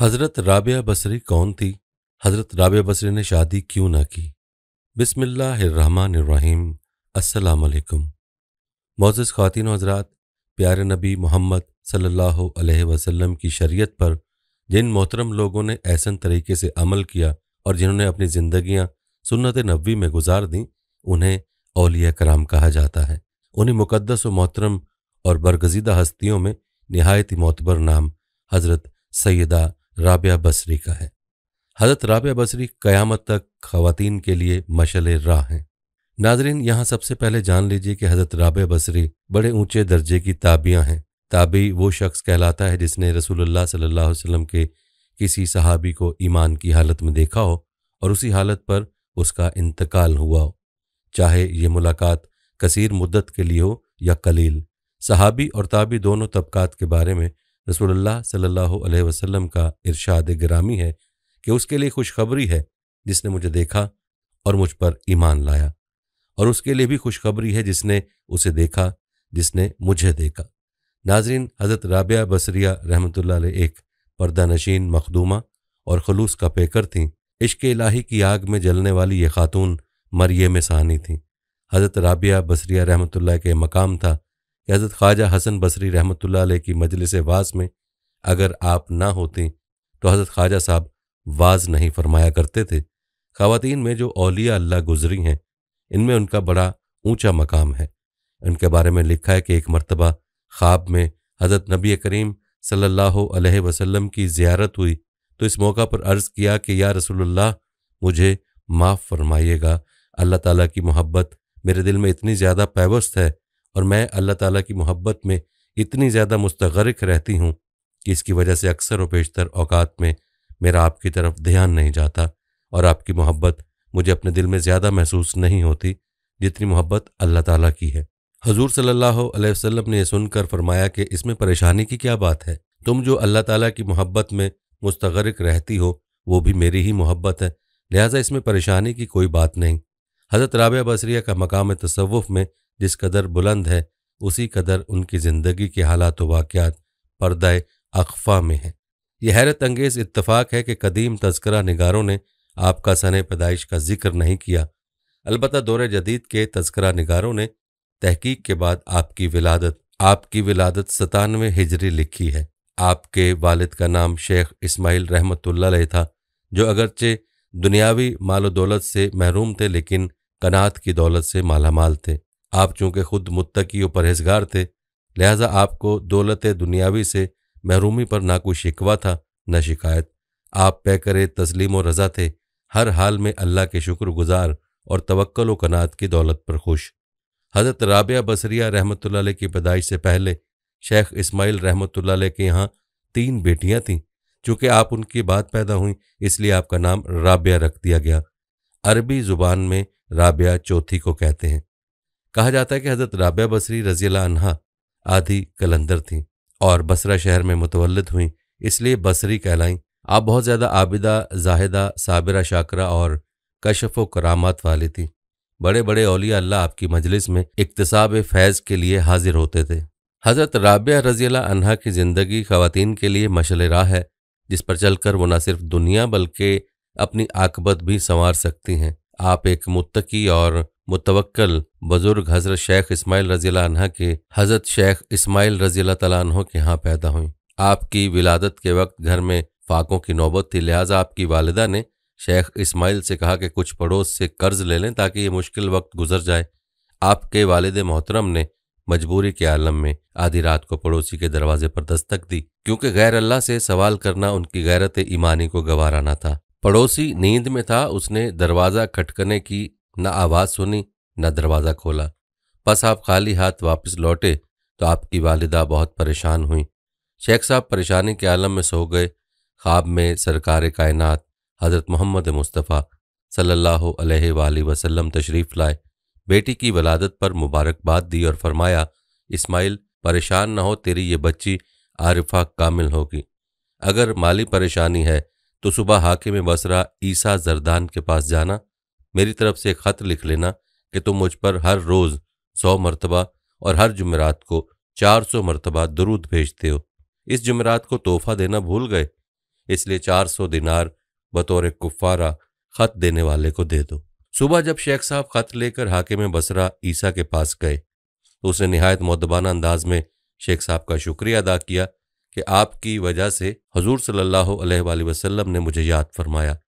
हज़रत राबिया बसरी कौन थी हज़रत राबिया बसरी ने शादी क्यों ना की बिसमीम असलकुम मोज़ ख़वान हजरात प्यारे नबी मोहम्मद सल्लल्लाहु अलैहि वसल्लम की शरीयत पर जिन मोहतरम लोगों ने ऐसन तरीके से अमल किया और जिन्होंने अपनी ज़िंदियाँ सुन्नत नबी में गुजार दी उन्हें अलिया कराम कहा जाता है उन्हें मुकदस व मोहतरम और बरगजीदा हस्तियों में नहायत मोतबर नाम हज़रत सैदा राबिया बसरी का है हज़रत राबिया बसरी क़यामत तक ख़वातीन के लिए मशल राह हैं नाजरीन यहाँ सबसे पहले जान लीजिए कि हज़रत राबिया बसरी बड़े ऊंचे दर्जे की ताबियाँ हैं ताबी वो शख्स कहलाता है जिसने रसूलुल्लाह सल्लल्लाहु अलैहि वसल्लम के किसी सहाबी को ईमान की हालत में देखा हो और उसी हालत पर उसका इंतकाल हुआ हो चाहे ये मुलाकात कसीर मुद्दत के लिए हो या कलील सहाबी और ताबी दोनों तबकात के बारे में रसोल्ला सल्लल्लाहु अलैहि वसल्लम का इरशाद ग्रामी है कि उसके लिए खुशखबरी है जिसने मुझे देखा और मुझ पर ईमान लाया और उसके लिए भी खुशखबरी है जिसने उसे देखा जिसने मुझे देखा नाजरीन हज़रत राबिया बसरिया रहमत एक पर्दा नशीन मखदूमा और खलूस का पेकर थीं इश्क इलाही की आग में जलने वाली ये खातून मरिए में सहानी थी हज़रत राबिया बसरिया रहमत के मकाम था कि हज़रत ख्वाजा हसन बसरी रहमत की मजलिस वाज में अगर आप ना होते तो हज़रत ख्वाजा साहब वाज नहीं फरमाया करते थे खातन में जो अलिया अल्लाह गुजरी हैं इनमें उनका बड़ा ऊंचा मकाम है उनके बारे में लिखा है कि एक मरतबा ख्वाब में हज़रत नबी करीम सल्ला अलैहि वसल्लम की ज्यारत हुई तो इस मौका पर अर्ज़ किया कि या रसूलुल्लाह मुझे माफ़ फरमाइएगा अल्लाह ताला की मोहब्बत मेरे दिल में इतनी ज़्यादा पैवस्त है और मैं अल्लाह ताला की मोहब्बत में इतनी ज़्यादा मुस्तरक रहती हूँ कि इसकी वजह से अक्सर व पेशतर अवकात में मेरा आपकी तरफ ध्यान नहीं जाता और आपकी मोहब्बत मुझे अपने दिल में ज़्यादा महसूस नहीं होती जितनी मोहब्बत अल्लाह ताला की है हजूर सल्लल्लाहु अलैहि वसल्लम ने यह सुनकर फरमाया कि इसमें परेशानी की क्या बात है तुम जो अल्लाह ताला की मोहब्बत में मुस्तरक रहती हो वो भी मेरी ही मोहब्बत है लिहाजा इसमें परेशानी की कोई बात नहीं हज़रत राबिया बसरिया का मकाम तसवुफ़ में जिस कदर बुलंद है उसी कदर उनकी ज़िंदगी के हालात वाक़ात पर्दा अकफ़ा में हैं यह हैरत अंगेज इतफ़ाक़ है कि कदीम तस्करा नगारों ने आपका सन पैदाइश का जिक्र नहीं किया अलबत् दौरे जदीद के तस्करा नगारों ने तहकीक के बाद आपकी विलादत आपकी विलादत सतानवे हिजरी लिखी है आपके वालिद का नाम शेख इस्माइल रहमतुल्ला था जो अगरचे दुनियावी माल दौलत से महरूम थे लेकिन कनात की दौलत से मालामाल थे आप चूंकि खुद मुत्तकी और परहेजगार थे लिहाजा आपको दौलत दुनियावी से महरूमी पर ना कोई शिकवा था न शिकायत आप पैकर तस्लीम और रज़ा थे हर हाल में अल्लाह के गुज़ार और तवक्ल व कनात की दौलत पर खुश हज़रत राबिया बसरिया रहमत की पैदाइश से पहले शेख इसमाइल रहमत के यहाँ तीन बेटियाँ थीं चूँकि आप उनकी बात पैदा हुई इसलिए आपका नाम राबिया रख दिया गया अरबी ज़ुबान में राबिया चौथी को कहते हैं कहा जाता है कि हज़रत राबिया बसरी रजीला अनहा आधी कलंदर थीं और बसरा शहर में मुतवलद हुई इसलिए बसरी कहलाईं आप बहुत ज़्यादा आबिदा जाहिदा साबिरा शाकरा और कशफ व करामात वाली थीं बड़े बड़े अलिया अल्लाह आपकी मजलिस में इकतसाब फैज़ के लिए हाजिर होते थे हज़रत राबिया रजी अनहा की ज़िंदगी ख़वातीन के लिए मशल राह है जिस पर चलकर वो न सिर्फ दुनिया बल्कि अपनी आकबत भी संवार सकती हैं आप एक मुत्तकी और मुतवक्ल बुजुर्ग हज़रत शेख इस्माइल रजील के हज़रत शेख इसमाइल रजील तला के यहाँ पैदा हुई आपकी विलादत के वक्त घर में फाकों की नौबत थी लिहाजा आपकी वालदा ने शेख इसमाइल से कहा कि कुछ पड़ोस से कर्ज ले लें ताकि ये मुश्किल वक्त गुजर जाए आपके वालद मोहतरम ने मजबूरी के आलम में आधी रात को पड़ोसी के दरवाजे पर दस्तक दी क्योंकि गैर अल्लाह से सवाल करना उनकी गैरत ईमानी को गवाराना था पड़ोसी नींद में था उसने दरवाज़ा खटकने की न आवाज़ सुनी न दरवाज़ा खोला बस आप खाली हाथ वापस लौटे तो आपकी वालिदा बहुत परेशान हुई शेख साहब परेशानी के आलम में सो गए ख्वाब में सरकार कायनात हज़रत मोहम्मद मुस्तफ़ा सल्लल्लाहु अलैहि वसल्लम तशरीफ़ लाए बेटी की वलादत पर मुबारकबाद दी और फरमाया इस्माइल परेशान न हो तेरी ये बच्ची आरिफा कामिल होगी अगर माली परेशानी है तो सुबह हाकिम बसरा ईसा जरदान के पास जाना मेरी तरफ से ख़त लिख लेना कि तुम मुझ पर हर रोज़ सौ मरतबा और हर जुमेरात को चार सौ मरतबा दरूद भेजते हो इस जुमेरात को तोहफा देना भूल गए इसलिए चार सौ दिनार बतौर कुफारा ख़त देने वाले को दे दो सुबह जब शेख साहब ख़त लेकर हाके में बसरा ईसा के पास गए तो उसने नहायत मदबाना अंदाज में शेख साहब का शुक्रिया अदा किया कि आपकी वजह से हजूर सल्ला वसलम ने मुझे याद फरमाया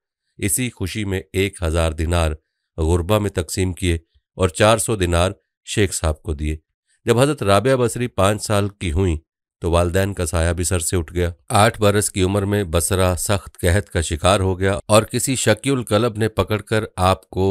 इसी खुशी में एक हजार दिनार गुरबा में तकसीम किए और चार सौ दिनार शेख साहब को दिए जब हजरत राबिया बसरी पाँच साल की हुई तो वालदेन का साया भी सर से उठ गया आठ बरस की उम्र में बसरा सख्त कहत का शिकार हो गया और किसी शकील कलब ने पकड़कर आपको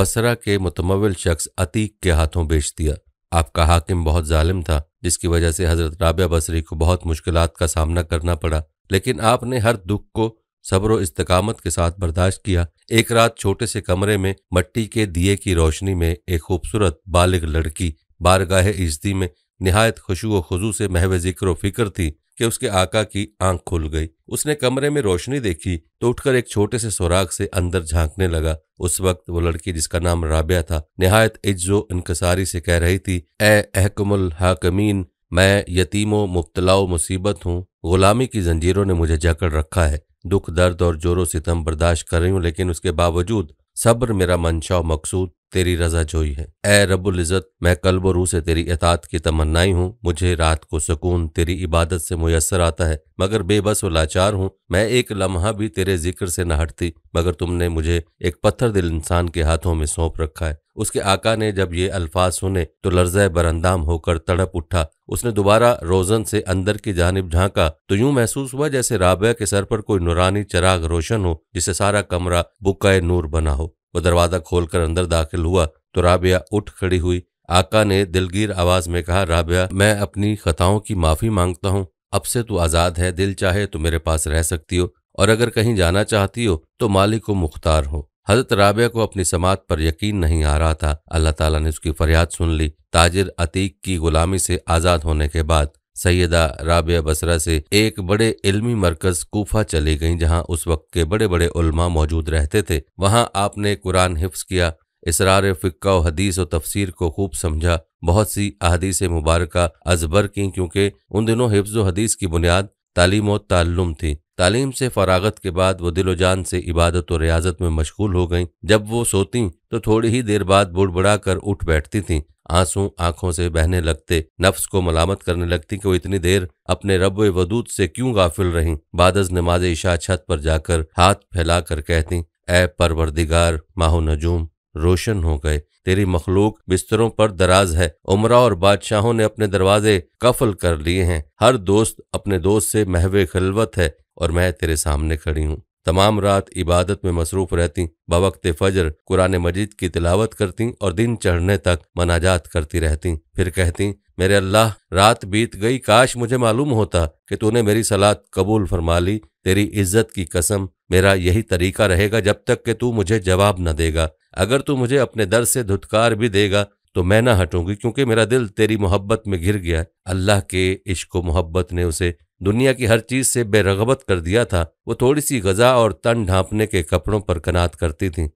बसरा के मुतमविल शख्स अतीक के हाथों बेच दिया आपका हाकिम बहुत जालिम था जिसकी वजह से हजरत राबिया बसरी को बहुत मुश्किल का सामना करना पड़ा लेकिन आपने हर दुख को सब्र इस्तकामत के साथ बर्दाश्त किया एक रात छोटे से कमरे में मट्टी के दिए की रोशनी में एक खूबसूरत बालिग लड़की बारगाह इज्ती में निहायत खुशू व खुजू से महव जिक्र फिक्र थी कि उसके आका की आंख खुल गई उसने कमरे में रोशनी देखी तो उठकर एक छोटे से सुराग से अंदर झांकने लगा उस वक्त वो लड़की जिसका नाम राबिया था निहायत इज्जो इनकसारी से कह रही थी एहकमल हाकमीन मैं यतीमो मुब्तलाओ मुसीबत हूँ गुलामी की जंजीरों ने मुझे जकड़ रखा है दुख दर्द और जोरों सितम बर्दाश्त कर रही हूँ लेकिन उसके बावजूद सब्र मेरा मंशा मकसूद तेरी रजा जोई है ए रबुल इज़्ज़त मैं कल्ब रूह से तेरी एतात की तमन्नाई हूँ मुझे रात को सुकून तेरी इबादत से मुयसर आता है मगर बेबस व लाचार हूँ मैं एक लम्हा भी तेरे जिक्र से न हटती मगर तुमने मुझे एक पत्थर दिल इंसान के हाथों में सौंप रखा है उसके आका ने जब ये अल्फाज सुने तो लर्जा बरंदाम होकर तड़प उठा उसने दोबारा रोजन से अंदर की जानब झांका तो यूं महसूस हुआ जैसे राबिया के सर पर कोई नुरानी चराग रोशन हो जिसे सारा कमरा बुकाए नूर बना हो वो दरवाजा खोलकर अंदर दाखिल हुआ तो राबिया उठ खड़ी हुई आका ने दिलगीर आवाज में कहा राबिया मैं अपनी खताओं की माफी मांगता हूँ अब से तू आजाद है दिल चाहे तो मेरे पास रह सकती हो और अगर कहीं जाना चाहती हो तो मालिक को मुख्तार हो हजरत राबिया को अपनी समात पर यकीन नहीं आ रहा था अल्लाह ताला ने उसकी फरियाद सुन ली ताजिर अतीक की गुलामी से आज़ाद होने के बाद सैयदा राबिया बसरा से एक बड़े इल्मी मरकज कोफा चली गईं जहां उस वक्त के बड़े बड़े उल्मा मौजूद रहते थे वहां आपने कुरान हिफ्स किया इसरार फ़िक्का व हदीस और तफसीर को खूब समझा बहुत सी अहदीस मुबारक अजबर की क्योंकि उन दिनों हिफ्ज़ हदीस की बुनियाद तालीम और तालुम थी तालीम से फरागत के बाद वो दिलोजान से इबादत और रियाजत में मशगूल हो गईं जब वो सोती तो थोड़ी ही देर बाद बुड़बुड़ा कर उठ बैठती थीं आंसू आंखों से बहने लगते नफ्स को मलामत करने लगती कि वो इतनी देर अपने रब वदूद से क्यों गाफिल रहीं बादज नमाज ईशा छत पर जाकर हाथ फैला कर कहती ए परवरदिगार माहो नजूम रोशन हो गए तेरी मखलूक बिस्तरों पर दराज है उमरा और बादशाहों ने अपने दरवाजे कफल कर लिए हैं हर दोस्त अपने दोस्त से महवे खलवत है और मैं तेरे सामने खड़ी हूँ तमाम रात इबादत में मसरूफ रहती बवक्त फजर कुरान मजीद की तिलावत करती और दिन चढ़ने तक मनाजात करती रहती फिर कहती मेरे अल्लाह रात बीत गई काश मुझे मालूम होता कि तूने मेरी सलाद कबूल फरमा ली तेरी इज्जत की कसम मेरा यही तरीका रहेगा जब तक कि तू मुझे जवाब न देगा अगर तू मुझे अपने दर से धुतकार भी देगा तो मैं ना हटूंगी क्योंकि मेरा दिल तेरी मोहब्बत में घिर गया अल्लाह के इश्क मोहब्बत ने उसे दुनिया की हर चीज से बेरगबत कर दिया था वो थोड़ी सी गजा और तन ढांपने के कपड़ों पर कनात करती थी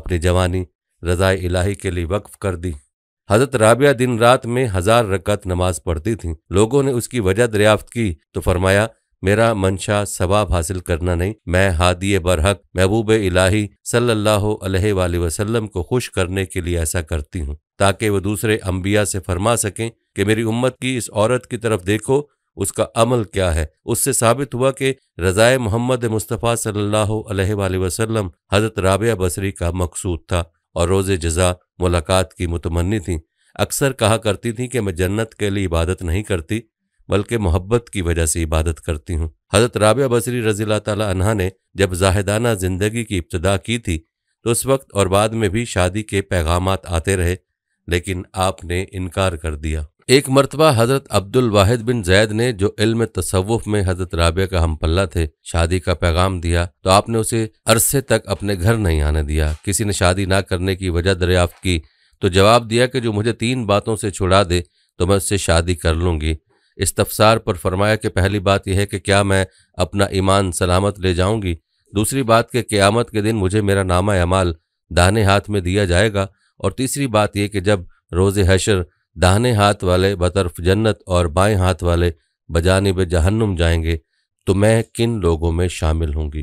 अपनी जवानी रजाए इलाही के लिए वक्फ कर दी हजरत राबिया दिन रात में हजार रकत नमाज पढ़ती थीं लोगों ने उसकी वजह दरियाफ्त की तो फरमाया मेरा मंशा सवाब हासिल करना नहीं मैं हादी बरहक महबूब इलाही सल्ला वसल्लम को खुश करने के लिए ऐसा करती हूँ ताकि वह दूसरे अम्बिया से फरमा सकें कि मेरी उम्मत की इस औरत की तरफ देखो उसका अमल क्या है उससे साबित हुआ कि रज़ाए मोहम्मद मुस्तफ़ा सल्ला वसलम हज़रत राबिया बसरी का मकसूद था और रोज़ जजा मुलाकात की मतमनी थी अक्सर कहा करती थी कि मैं जन्नत के लिए इबादत नहीं करती बल्कि मोहब्बत की वजह से इबादत करती हूँ हज़रत राबिया बसरी रज़ी तहा ने जब जाहिदाना ज़िंदगी की इब्तदा की थी तो उस वक्त और बाद में भी शादी के पैगाम आते रहे लेकिन आपने इनकार कर दिया एक मरतबा हज़रत अब्दुल वाहिद बिन जैद ने जो इल्म तसव्वुफ में हज़रत राबिया का हम पल्ला थे शादी का पैगाम दिया तो आपने उसे अरसे तक अपने घर नहीं आने दिया किसी ने शादी ना करने की वजह दरियाफ्त की तो जवाब दिया कि जो मुझे तीन बातों से छुड़ा दे तो मैं उससे शादी कर लूँगी इस तफसार पर फरमाया कि पहली बात यह है कि क्या मैं अपना ईमान सलामत ले जाऊँगी दूसरी बात कि क़्यामत के दिन मुझे मेरा नामा अमाल दाहने हाथ में दिया जाएगा और तीसरी बात यह कि जब रोज़ हशर दाहने हाथ वाले बतरफ जन्नत और बाएं हाथ वाले बजानब जहन्नुम जाएंगे तो मैं किन लोगों में शामिल होंगी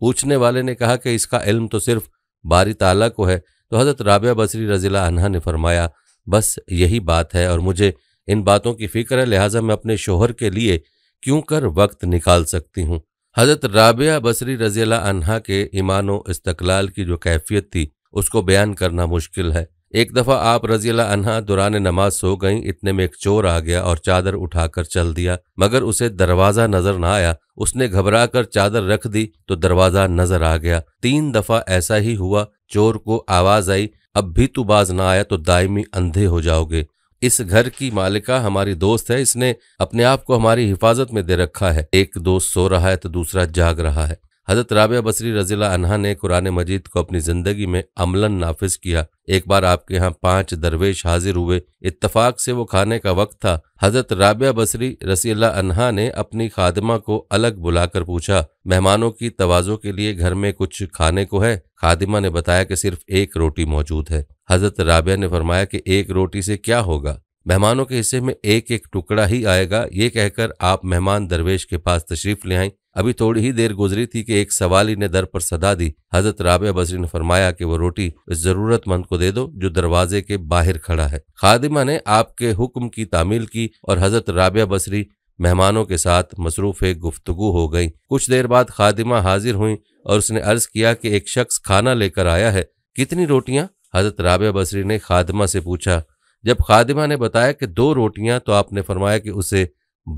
पूछने वाले ने कहा कि इसका इल्म तो सिर्फ बारी ताला को है तो हज़रत राबिया बसरी रजीला अनहा ने फरमाया बस यही बात है और मुझे इन बातों की फ़िक्र है लिहाजा मैं अपने शोहर के लिए क्यों कर वक्त निकाल सकती हूँ हज़रत राबिया बसरी रजीला अनहा के ईमान इस्तकलाल की जो कैफियत थी उसको बयान करना मुश्किल है एक दफ़ा आप रजीला अनहा दुरान नमाज सो गईं इतने में एक चोर आ गया और चादर उठाकर चल दिया मगर उसे दरवाज़ा नज़र ना आया उसने घबरा कर चादर रख दी तो दरवाज़ा नज़र आ गया तीन दफ़ा ऐसा ही हुआ चोर को आवाज़ आई अब भी तू बाज ना आया तो दायमी अंधे हो जाओगे इस घर की मालिका हमारी दोस्त है इसने अपने आप को हमारी हिफाजत में दे रखा है एक दोस्त सो रहा है तो दूसरा जाग रहा है हज़रत राबिया बसरी रजीला अनहा ने कुरान मजीद को अपनी ज़िंदगी में अमलन नाफिज किया एक बार आपके यहाँ पांच दरवेश हाजिर हुए इत्तफाक से वो खाने का वक्त था हज़रत राबिया बसरी रसीला अनहा ने अपनी खादिमा को अलग बुलाकर पूछा मेहमानों की तवाज़ों के लिए घर में कुछ खाने को है खादिमा ने बताया कि सिर्फ एक रोटी मौजूद है हज़रत राबिया ने फरमाया कि एक रोटी से क्या होगा मेहमानों के हिस्से में एक एक टुकड़ा ही आएगा ये कहकर आप मेहमान दरवेश के पास तशरीफ ले आई अभी थोड़ी ही देर गुजरी थी कि एक सवाली ने दर पर सदा दी हजरत राबिया बसरी ने फरमाया कि वो रोटी इस जरूरतमंद को दे दो जो दरवाजे के बाहर खड़ा है खादिमा ने आपके हुक्म की तामील की और हजरत राबिया बसरी मेहमानों के साथ मसरूफ़ गुफ्तगु हो गई कुछ देर बाद खादिमा हाजिर हुई और उसने अर्ज किया कि एक शख्स खाना लेकर आया है कितनी रोटियां हजरत राबिया बसरी ने खादिमा से पूछा जब खादिमा ने बताया कि दो रोटियां तो आपने फरमाया कि उसे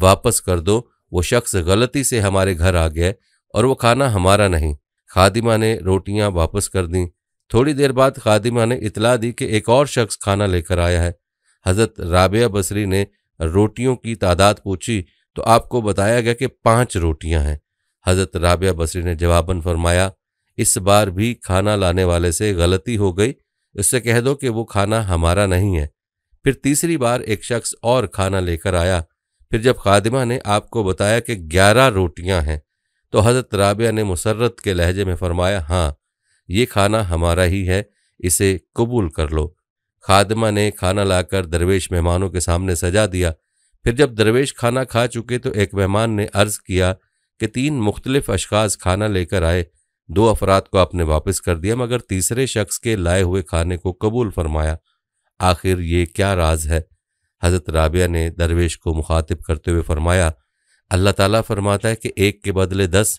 वापस कर दो वो शख्स गलती से हमारे घर आ गया और वो खाना हमारा नहीं खादिमा ने रोटियां वापस कर दी थोड़ी देर बाद खादिमा ने इतला दी कि एक और शख्स खाना लेकर आया है हजरत राबिया बसरी ने रोटियों की तादाद पूछी तो आपको बताया गया कि पांच रोटियां हैं हजरत राबिया बसरी ने जवाबन फरमाया इस बार भी खाना लाने वाले से गलती हो गई उससे कह दो कि वो खाना हमारा नहीं है फिर तीसरी बार एक शख्स और खाना लेकर आया फिर जब खादिमा ने आपको बताया कि ग्यारह रोटियाँ हैं तो हज़रत राबिया ने मुसरत के लहजे में फरमाया हाँ ये खाना हमारा ही है इसे कबूल कर लो खादमा ने खाना लाकर दरवेश मेहमानों के सामने सजा दिया फिर जब दरवेश खाना खा चुके तो एक मेहमान ने अर्ज़ किया कि तीन मुख्तलिफ अशखाज खाना लेकर आए दो अफराद को आपने वापस कर दिया मगर तीसरे शख्स के लाए हुए खाने को कबूल फरमाया आखिर ये क्या राज है हज़रत राबिया ने दरवेश को मुखातिब करते हुए फरमाया अल्लाह ताला फरमाता है कि एक के बदले दस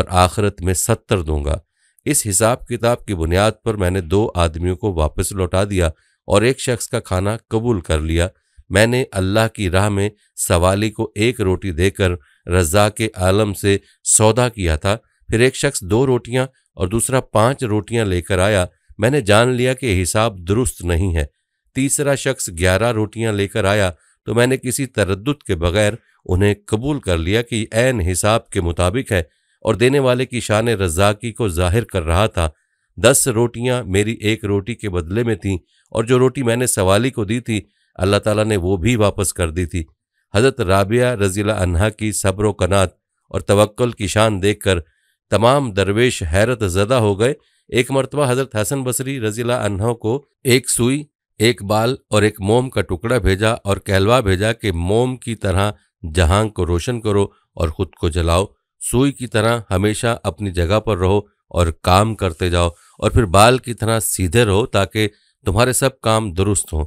और आखिरत में सत्तर दूंगा इस हिसाब किताब की बुनियाद पर मैंने दो आदमियों को वापस लौटा दिया और एक शख्स का खाना कबूल कर लिया मैंने अल्लाह की राह में सवाली को एक रोटी देकर रजा के आलम से सौदा किया था फिर एक शख्स दो रोटियां और दूसरा पांच रोटियां लेकर आया मैंने जान लिया कि हिसाब दुरुस्त नहीं है तीसरा शख्स ग्यारह रोटियां लेकर आया तो मैंने किसी तरद के बगैर उन्हें कबूल कर लिया कि ऐन हिसाब के मुताबिक है और देने वाले की शान रजाकी को जाहिर कर रहा था दस रोटियां मेरी एक रोटी के बदले में थीं और जो रोटी मैंने सवाली को दी थी अल्लाह ताला ने वो भी वापस कर दी थी हज़रत राबिया रजीला अनहा की सब्र कनात और तवक्ल की शान देखकर तमाम दरवेश हैरत ज़दा हो गए एक मरतबा हज़रत हसन बसरी रजीला अनहा को एक सुई एक बाल और एक मोम का टुकड़ा भेजा और कहलवा भेजा कि मोम की तरह जहांग को रोशन करो और खुद को जलाओ सुई की तरह हमेशा अपनी जगह पर रहो और काम करते जाओ और फिर बाल की तरह सीधे रहो ताकि तुम्हारे सब काम दुरुस्त हों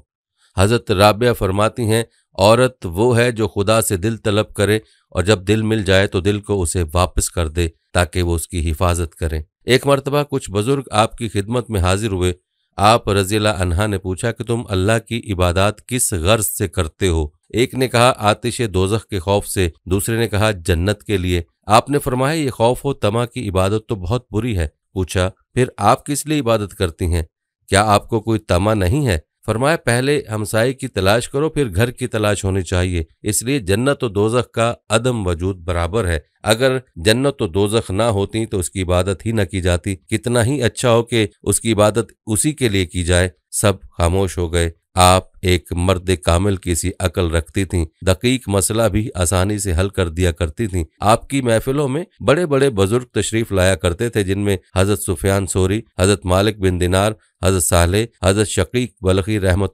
हज़रत राबिया फरमाती हैं औरत वो है जो खुदा से दिल तलब करे और जब दिल मिल जाए तो दिल को उसे वापस कर दे ताकि वो उसकी हिफाजत करें एक मरतबा कुछ बुजुर्ग आपकी खिदमत में हाजिर हुए आप रजीला अनहा ने पूछा कि तुम अल्लाह की इबादत किस गर्ज से करते हो एक ने कहा आतिश दोजख के खौफ से दूसरे ने कहा जन्नत के लिए आपने फरमाया ये खौफ हो तमा की इबादत तो बहुत बुरी है पूछा फिर आप किस लिए इबादत करती हैं क्या आपको कोई तमा नहीं है फरमाया पहले हमसाये की तलाश करो फिर घर की तलाश होनी चाहिए इसलिए जन्नत और दोजख का अदम वजूद बराबर है अगर जन्नत और दोजख ना होती तो उसकी इबादत ही ना की जाती कितना ही अच्छा हो कि उसकी इबादत उसी के लिए की जाए सब खामोश हो गए आप एक मर्द कामिल की सी अकल रखती थी दकीक मसला भी आसानी से हल कर दिया करती थी आपकी महफिलों में बड़े बड़े बुजुर्ग तशरीफ लाया करते थे जिनमें हजरत सुफियान सोरी हजरत मालिक बिन दिनार हजरत साले हजरत शकीक बलखी रहमत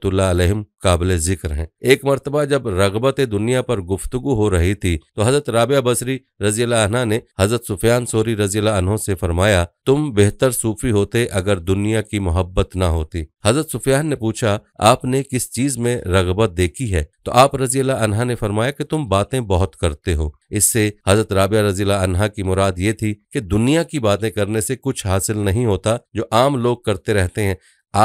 काबिल जिक्र हैं एक मरतबा जब रगबत दुनिया पर गुफ्तगु हो रही थी तो हजरत राबिया बसरी रजी ने हजरत सुफियान सोरी रजी से फरमाया तुम बेहतर सूफी होते अगर दुनिया की मोहब्बत ना होती हजरत सुफियान ने पूछा आपने किस चीज चीज में रगबत देखी है तो आप रजी अनहा ने फरमाया कि तुम बातें बहुत करते हो इससे हजरत राबिया रजी अनहा की मुराद ये थी कि दुनिया की बातें करने से कुछ हासिल नहीं होता जो आम लोग करते रहते हैं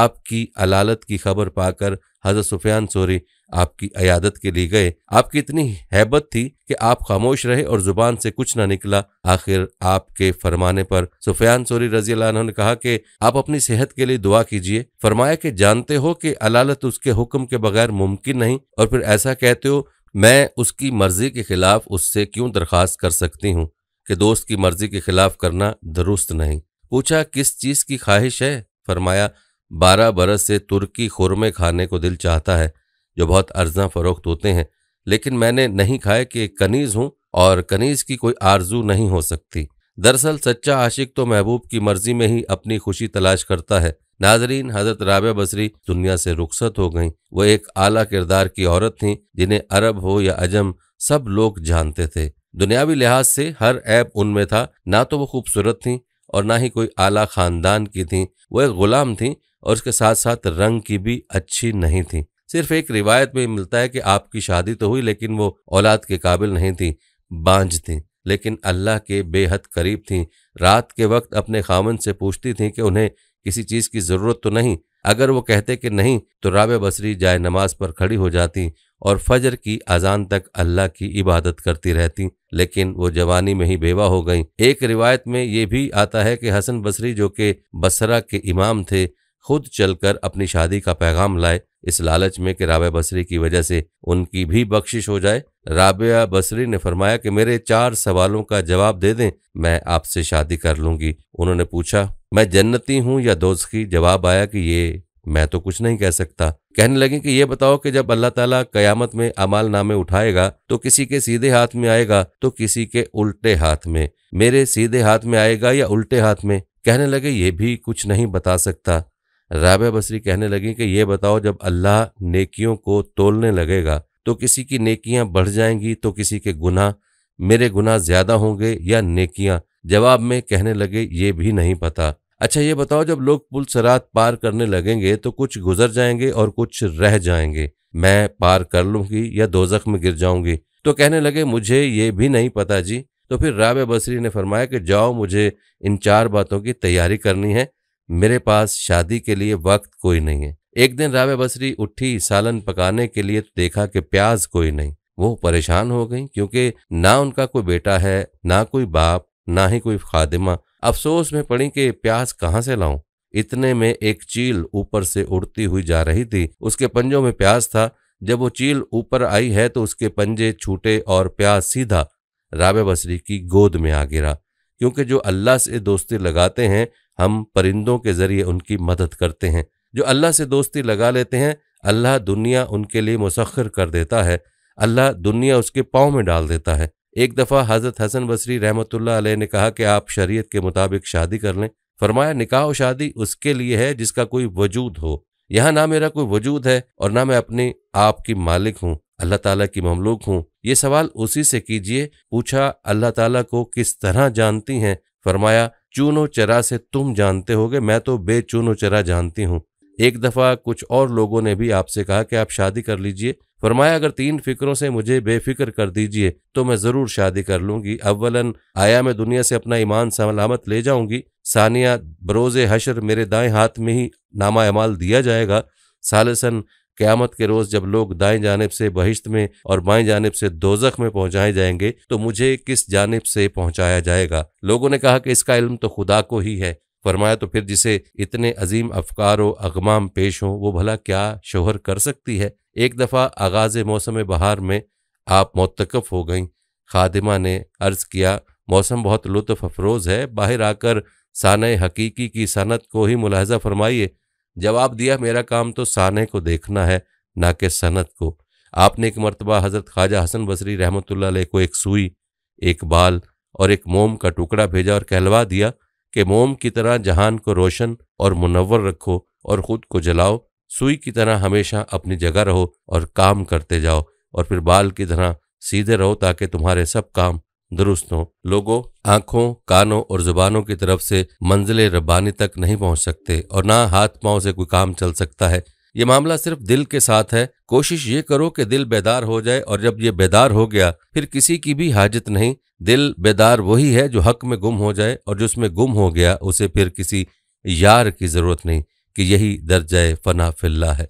आपकी अलालत की खबर पाकर हजरत सुफियान सोरी आपकी अयादत के लिए गए आपकी इतनी हैबत थी कि आप खामोश रहे और जुबान से कुछ ना निकला आखिर आपके फरमाने पर सुफियान सोरी रजी ने कहा कि आप अपनी सेहत के लिए दुआ कीजिए फरमाया कि जानते हो कि अलालत उसके हुक्म के बगैर मुमकिन नहीं और फिर ऐसा कहते हो मैं उसकी मर्जी के खिलाफ उससे क्यों दरख्वास्त कर सकती हूँ कि दोस्त की मर्जी के खिलाफ करना दुरुस्त नहीं पूछा किस चीज की ख्वाहिश है फरमाया बारह बरस से तुर्की खुरमे खाने को दिल चाहता है जो बहुत अर्जा फरोख्त होते हैं लेकिन मैंने नहीं खाए कि कनीज हूँ और कनीज की कोई आरजू नहीं हो सकती दरअसल सच्चा आशिक तो महबूब की मर्जी में ही अपनी खुशी तलाश करता है नाजरीन हजरत राबिया बसरी दुनिया से रुखसत हो गईं वो एक आला किरदार की औरत थी जिन्हें अरब हो या अजम सब लोग जानते थे दुनियावी लिहाज से हर ऐप उनमें था ना तो वो खूबसूरत थीं और ना ही कोई आला खानदान की थी वो एक गुलाम थी और उसके साथ साथ रंग की भी अच्छी नहीं थी सिर्फ एक रिवायत में मिलता है कि आपकी शादी तो हुई लेकिन वो औलाद के काबिल नहीं थी बांझ थी लेकिन अल्लाह के बेहद करीब थीं रात के वक्त अपने खामन से पूछती थी कि उन्हें किसी चीज़ की ज़रूरत तो नहीं अगर वो कहते कि नहीं तो राब बसरी जाए नमाज पर खड़ी हो जाती और फजर की अजान तक अल्लाह की इबादत करती रहती लेकिन वो जवानी में ही बेवा हो गई एक रिवायत में ये भी आता है कि हसन बसरी जो कि बसरा के इमाम थे खुद चलकर अपनी शादी का पैगाम लाए इस लालच में कि राबे बसरी की वजह से उनकी भी बख्शिश हो जाए राबिया बसरी ने फरमाया कि मेरे चार सवालों का जवाब दे दें मैं आपसे शादी कर लूंगी उन्होंने पूछा मैं जन्नती हूँ या दोस्ती जवाब आया कि ये मैं तो कुछ नहीं कह सकता कहने लगी कि ये बताओ कि जब अल्लाह ताला कयामत में अमाल नामे उठाएगा तो किसी के सीधे हाथ में आएगा तो किसी के उल्टे हाथ में मेरे सीधे हाथ में आएगा या उल्टे हाथ में कहने लगे ये भी कुछ नहीं बता सकता राबिया बसरी कहने लगी कि ये बताओ जब अल्लाह नेकियों को तोलने लगेगा तो किसी की नेकियां बढ़ जाएंगी तो किसी के गुनाह मेरे गुनाह ज्यादा होंगे या नेकियां जवाब में कहने लगे ये भी नहीं पता अच्छा ये बताओ जब लोग पुल सरात पार करने लगेंगे तो कुछ गुजर जाएंगे और कुछ रह जाएंगे मैं पार कर लूंगी या दो में गिर जाऊंगी तो कहने लगे मुझे ये भी नहीं पता जी तो फिर राब बसरी ने फरमाया कि जाओ मुझे इन चार बातों की तैयारी करनी है मेरे पास शादी के लिए वक्त कोई नहीं है एक दिन रावे बसरी उठी सालन पकाने के लिए तो देखा कि प्याज कोई नहीं वो परेशान हो गई क्योंकि ना उनका कोई बेटा है ना कोई बाप ना ही कोई खादिमा अफसोस में पड़ी कि प्याज कहाँ से लाऊं इतने में एक चील ऊपर से उड़ती हुई जा रही थी उसके पंजों में प्याज था जब वो चील ऊपर आई है तो उसके पंजे छूटे और प्याज सीधा राबे बसरी की गोद में आ गिरा क्योंकि जो अल्लाह से दोस्ती लगाते हैं हम परिंदों के जरिए उनकी मदद करते हैं जो अल्लाह से दोस्ती लगा लेते हैं अल्लाह दुनिया उनके लिए मुसखर कर देता है अल्लाह दुनिया उसके पाँव में डाल देता है एक दफ़ा हज़रत हसन बसरी रहमत ने कहा कि आप शरीयत के मुताबिक शादी कर लें फरमाया निकाह शादी उसके लिए है जिसका कोई वजूद हो यहाँ ना मेरा कोई वजूद है और ना मैं अपने आप की मालिक हूँ अल्लाह ताला की ममलूक हूँ ये सवाल उसी से कीजिए पूछा अल्लाह ताला को किस तरह जानती हैं फरमाया चूनो चरा से तुम जानते होगे मैं तो बेचूनो चरा जानती हूँ एक दफ़ा कुछ और लोगों ने भी आपसे कहा कि आप शादी कर लीजिए फरमाया अगर तीन फिक्रों से मुझे बेफिक्र कर दीजिए तो मैं ज़रूर शादी कर लूंगी अव्वलन आया मैं दुनिया से अपना ईमान सलामत ले जाऊंगी सानिया बरोज़ हशर मेरे दाएं हाथ में ही नामा अमाल दिया जाएगा सालसन क्यामत के रोज जब लोग दाएं जानब से बहिश्त में और बाएं जानब से दोजख में पहुंचाए जाएंगे तो मुझे किस जानब से पहुंचाया जाएगा लोगों ने कहा कि इसका इल्म तो खुदा को ही है फरमाया तो फिर जिसे इतने अजीम अफकार व अगमाम पेश हों वो भला क्या शोहर कर सकती है एक दफ़ा आगाज़ मौसम बहार में आप मतकफ़ हो गई खादिमा ने अर्ज़ किया मौसम बहुत लुत्फ अफरोज़ है बाहर आकर सान हकीकी की सनत को ही मुलाजा फरमाइए जवाब दिया मेरा काम तो साने को देखना है ना कि सनत को आपने एक मरतबा हज़रत ख्वाजा हसन बसरी रहमतुल्लाह को एक सुई एक बाल और एक मोम का टुकड़ा भेजा और कहलवा दिया कि मोम की तरह जहान को रोशन और मुनवर रखो और ख़ुद को जलाओ सुई की तरह हमेशा अपनी जगह रहो और काम करते जाओ और फिर बाल की तरह सीधे रहो ताकि तुम्हारे सब काम दुरुस्त हो लोगों आंखों कानों और जुबानों की तरफ से मंजिल रब्बानी तक नहीं पहुंच सकते और ना हाथ पांव से कोई काम चल सकता है ये मामला सिर्फ दिल के साथ है कोशिश ये करो कि दिल बेदार हो जाए और जब ये बेदार हो गया फिर किसी की भी हाजत नहीं दिल बेदार वही है जो हक में गुम हो जाए और जिसमें गुम हो गया उसे फिर किसी यार की जरूरत नहीं कि यही दर्जा फना फिल्ला है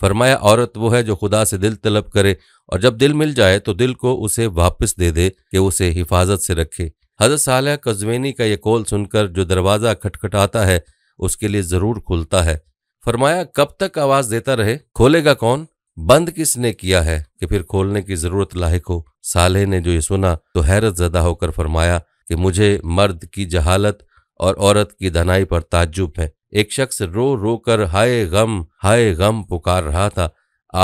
फरमाया औरत वो है जो खुदा से दिल तलब करे और जब दिल मिल जाए तो दिल को उसे वापस दे दे कि उसे हिफाजत से रखे हजरत साल कजवेनी का ये कॉल सुनकर जो दरवाज़ा खटखटाता है उसके लिए ज़रूर खुलता है फरमाया कब तक आवाज़ देता रहे खोलेगा कौन बंद किसने किया है कि फिर खोलने की ज़रूरत लायक हो साले ने जो ये सुना तो हैरत ज़दा होकर फरमाया कि मुझे मर्द की जहालत और औरत की धनाई पर ताज्जुब है एक शख्स रो रो कर हाय गम हाय गम पुकार रहा था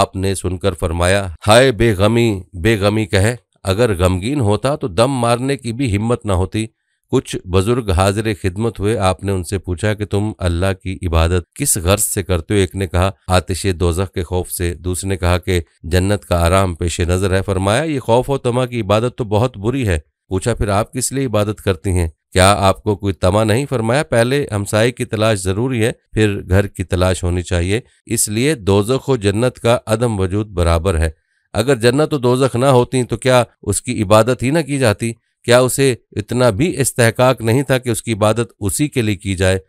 आपने सुनकर फरमाया हाय बेगमी बेगमी कहे अगर गमगीन होता तो दम मारने की भी हिम्मत ना होती कुछ बुजुर्ग हाजिर खिदमत हुए आपने उनसे पूछा कि तुम अल्लाह की इबादत किस गर्ज से करते हो एक ने कहा आतिश दोजख के खौफ से दूसरे ने कहा कि जन्नत का आराम पेश नजर है फरमाया ये खौफ और तमा की इबादत तो बहुत बुरी है पूछा फिर आप किस लिए इबादत करती हैं क्या आपको कोई तमा नहीं फरमाया पहले हमसाई की तलाश जरूरी है फिर घर की तलाश होनी चाहिए इसलिए दोजख व जन्नत का अदम वजूद बराबर है अगर जन्नत व दोजख ना होती तो क्या उसकी इबादत ही ना की जाती क्या उसे इतना भी इस्तेहकाक नहीं था कि उसकी इबादत उसी के लिए की जाए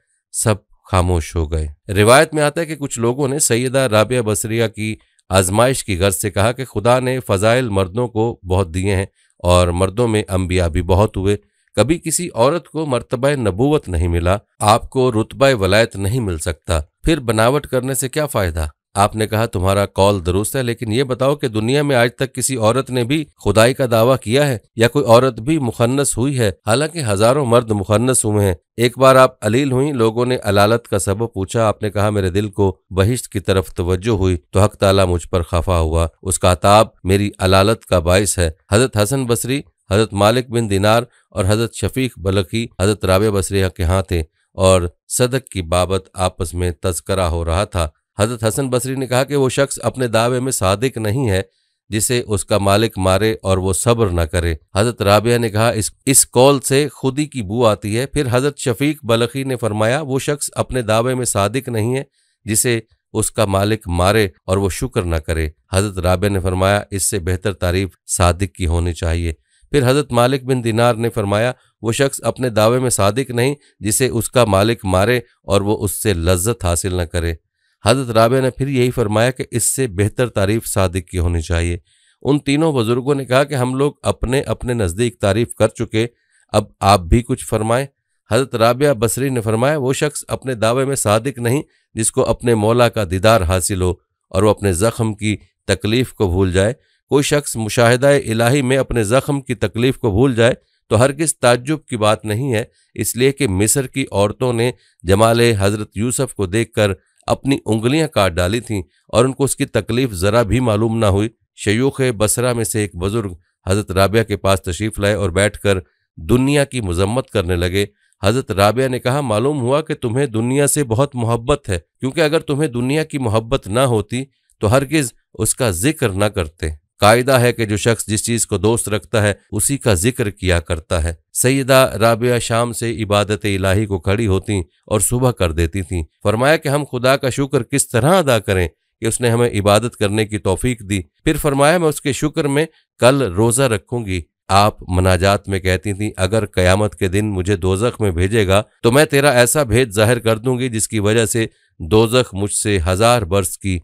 सब खामोश हो गए रिवायत में आता है कि कुछ लोगों ने सैदा राबिया बसरिया की आजमाइश की गर्ज से कहा कि खुदा ने फ़जाइल मर्दों को बहुत दिए हैं और मर्दों में अम्बिया भी बहुत हुए कभी किसी औरत को मरतबा नबूवत नहीं मिला आपको रुतबा वलायत नहीं मिल सकता फिर बनावट करने से क्या फायदा आपने कहा तुम्हारा कॉल दुरुस्त है लेकिन ये बताओ कि दुनिया में आज तक किसी औरत ने भी खुदाई का दावा किया है या कोई औरत भी मुखन्नस हुई है हालांकि हजारों मर्द मुखन्नस हुए हैं एक बार आप अलील हुई लोगों ने अलालत का सबब पूछा आपने कहा मेरे दिल को बहिश्त की तरफ तवज्जो हुई तो हक ताला मुझ पर खफा हुआ उसका ताब मेरी अलालत का बायस है हजरत हसन बसरी हजरत मालिक बिन दिनार और हजरत शफीक बलखी हजरत राबे बसरिया के हाथ थे और सदक की बाबत आपस में तस्करा हो रहा था हजरत हसन बसरी ने कहा कि वो शख्स अपने दावे में सादिक नहीं है जिसे उसका मालिक मारे और वो सब्र न करे हजरत राबिया ने कहा इस इस कौल से खुदी की बू आती है फिर हजरत शफीक बलखी ने फरमाया वो शख्स अपने दावे में सादिक नहीं है जिसे उसका मालिक मारे और वो शुक्र न करे हजरत राबिया ने फरमाया इससे बेहतर तारीफ सादिक की होनी चाहिए फिर हजरत मालिक बिन दिनार ने फरमाया वो शख्स अपने दावे में सादिक नहीं जिसे उसका मालिक मारे और वो उससे लज्जत हासिल न करे हजरत राबे ने फिर यही फरमाया कि इससे बेहतर तारीफ सादिक की होनी चाहिए उन तीनों बुजुर्गों ने कहा कि हम लोग अपने अपने नज़दीक तारीफ कर चुके अब आप भी कुछ फरमाएं हजरत राबिया बसरी ने फरमाया वो शख्स अपने दावे में सादिक नहीं जिसको अपने मौला का दीदार हासिल हो और वो अपने ज़ख्म की तकलीफ़ को भूल जाए कोई शख्स मुशाहिदा इलाही में अपने ज़ख्म की तकलीफ को भूल जाए तो हर किस ताज्जुब की बात नहीं है इसलिए कि मिस्र की औरतों ने जमाल हज़रत यूसुफ को देखकर अपनी उंगलियां काट डाली थीं और उनको उसकी तकलीफ ज़रा भी मालूम ना हुई शयूख बसरा में से एक बुज़ुर्ग हज़रत राबिया के पास तशरीफ़ लाए और बैठकर दुनिया की मजम्मत करने लगे हज़रत राबिया ने कहा मालूम हुआ कि तुम्हें दुनिया से बहुत मोहब्बत है क्योंकि अगर तुम्हें दुनिया की मोहब्बत ना होती तो हरगिज़ उसका जिक्र ना करते कायदा है कि जो शख्स जिस चीज को दोस्त रखता है उसी का जिक्र किया करता है सैदा राबिया शाम से इबादत इलाही को खड़ी होती और सुबह कर देती थी फरमाया कि हम खुदा का शुक्र किस तरह अदा करें कि उसने हमें इबादत करने की तोफीक दी फिर फरमाया मैं उसके शुक्र में कल रोज़ा रखूंगी आप मनाजात में कहती थी अगर कयामत के दिन मुझे दोजख में भेजेगा तो मैं तेरा ऐसा भेद जाहिर कर दूंगी जिसकी वजह से दोजख मुझसे हजार बरस की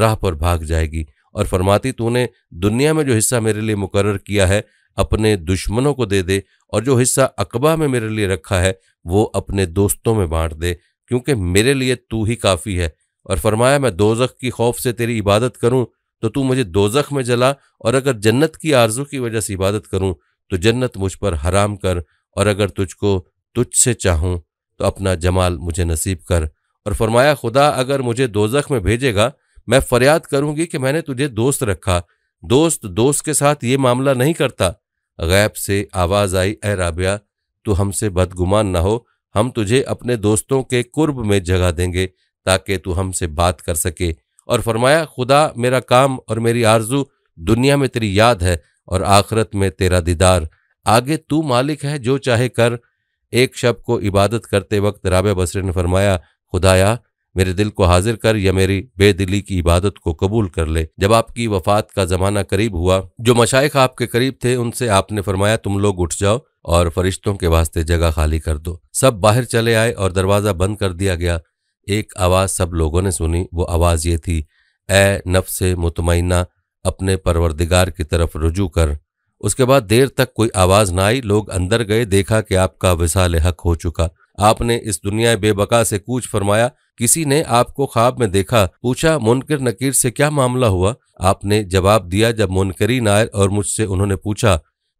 राह पर भाग जाएगी और फरमाती तूने दुनिया में जो हिस्सा मेरे लिए मुकर किया है अपने दुश्मनों को दे दे और जो हिस्सा अकबा में मेरे लिए रखा है वो अपने दोस्तों में बांट दे क्योंकि मेरे लिए तू ही काफ़ी है और फरमाया मैं दोजख की खौफ से तेरी इबादत करूं तो तू मुझे दोजख में जला और अगर जन्नत की आरजू की वजह से इबादत करूं तो जन्नत मुझ पर हराम कर और अगर तुझको तुझसे चाहूं तो अपना जमाल मुझे नसीब कर और फरमाया खुदा अगर मुझे दोजख में भेजेगा मैं फरियाद करूंगी कि मैंने तुझे दोस्त रखा दोस्त दोस्त के साथ ये मामला नहीं करता गैब से आवाज आई ए राबिया तू हमसे बदगुमान ना हो हम तुझे अपने दोस्तों के कुर्ब में जगह देंगे ताकि तू हमसे बात कर सके और फरमाया खुदा मेरा काम और मेरी आरजू दुनिया में तेरी याद है और आखरत में तेरा दीदार आगे तू मालिक है जो चाहे कर एक शब को इबादत करते वक्त राबिया बसरे ने फरमाया खुदाया मेरे दिल को हाजिर कर या मेरी बेदिली की इबादत को कबूल कर ले जब आपकी वफात का जमाना करीब हुआ जो मशाइक आपके करीब थे उनसे आपने फरमाया तुम लोग उठ जाओ और फरिश्तों के वास्ते जगह खाली कर दो सब बाहर चले आए और दरवाज़ा बंद कर दिया गया एक आवाज़ सब लोगों ने सुनी वो आवाज़ ये थी ए नफ से मुतमना अपने परवरदिगार की तरफ रुजू कर उसके बाद देर तक कोई आवाज़ ना आई लोग अंदर गए देखा कि आपका विसाल हक हो चुका आपने इस दुनिया बेबका से कूच फरमाया किसी ने आपको ख्वाब में देखा पूछा मुनकर नकीर से क्या मामला हुआ आपने जवाब दिया जब मुनकरी नायर और मुझसे उन्होंने पूछा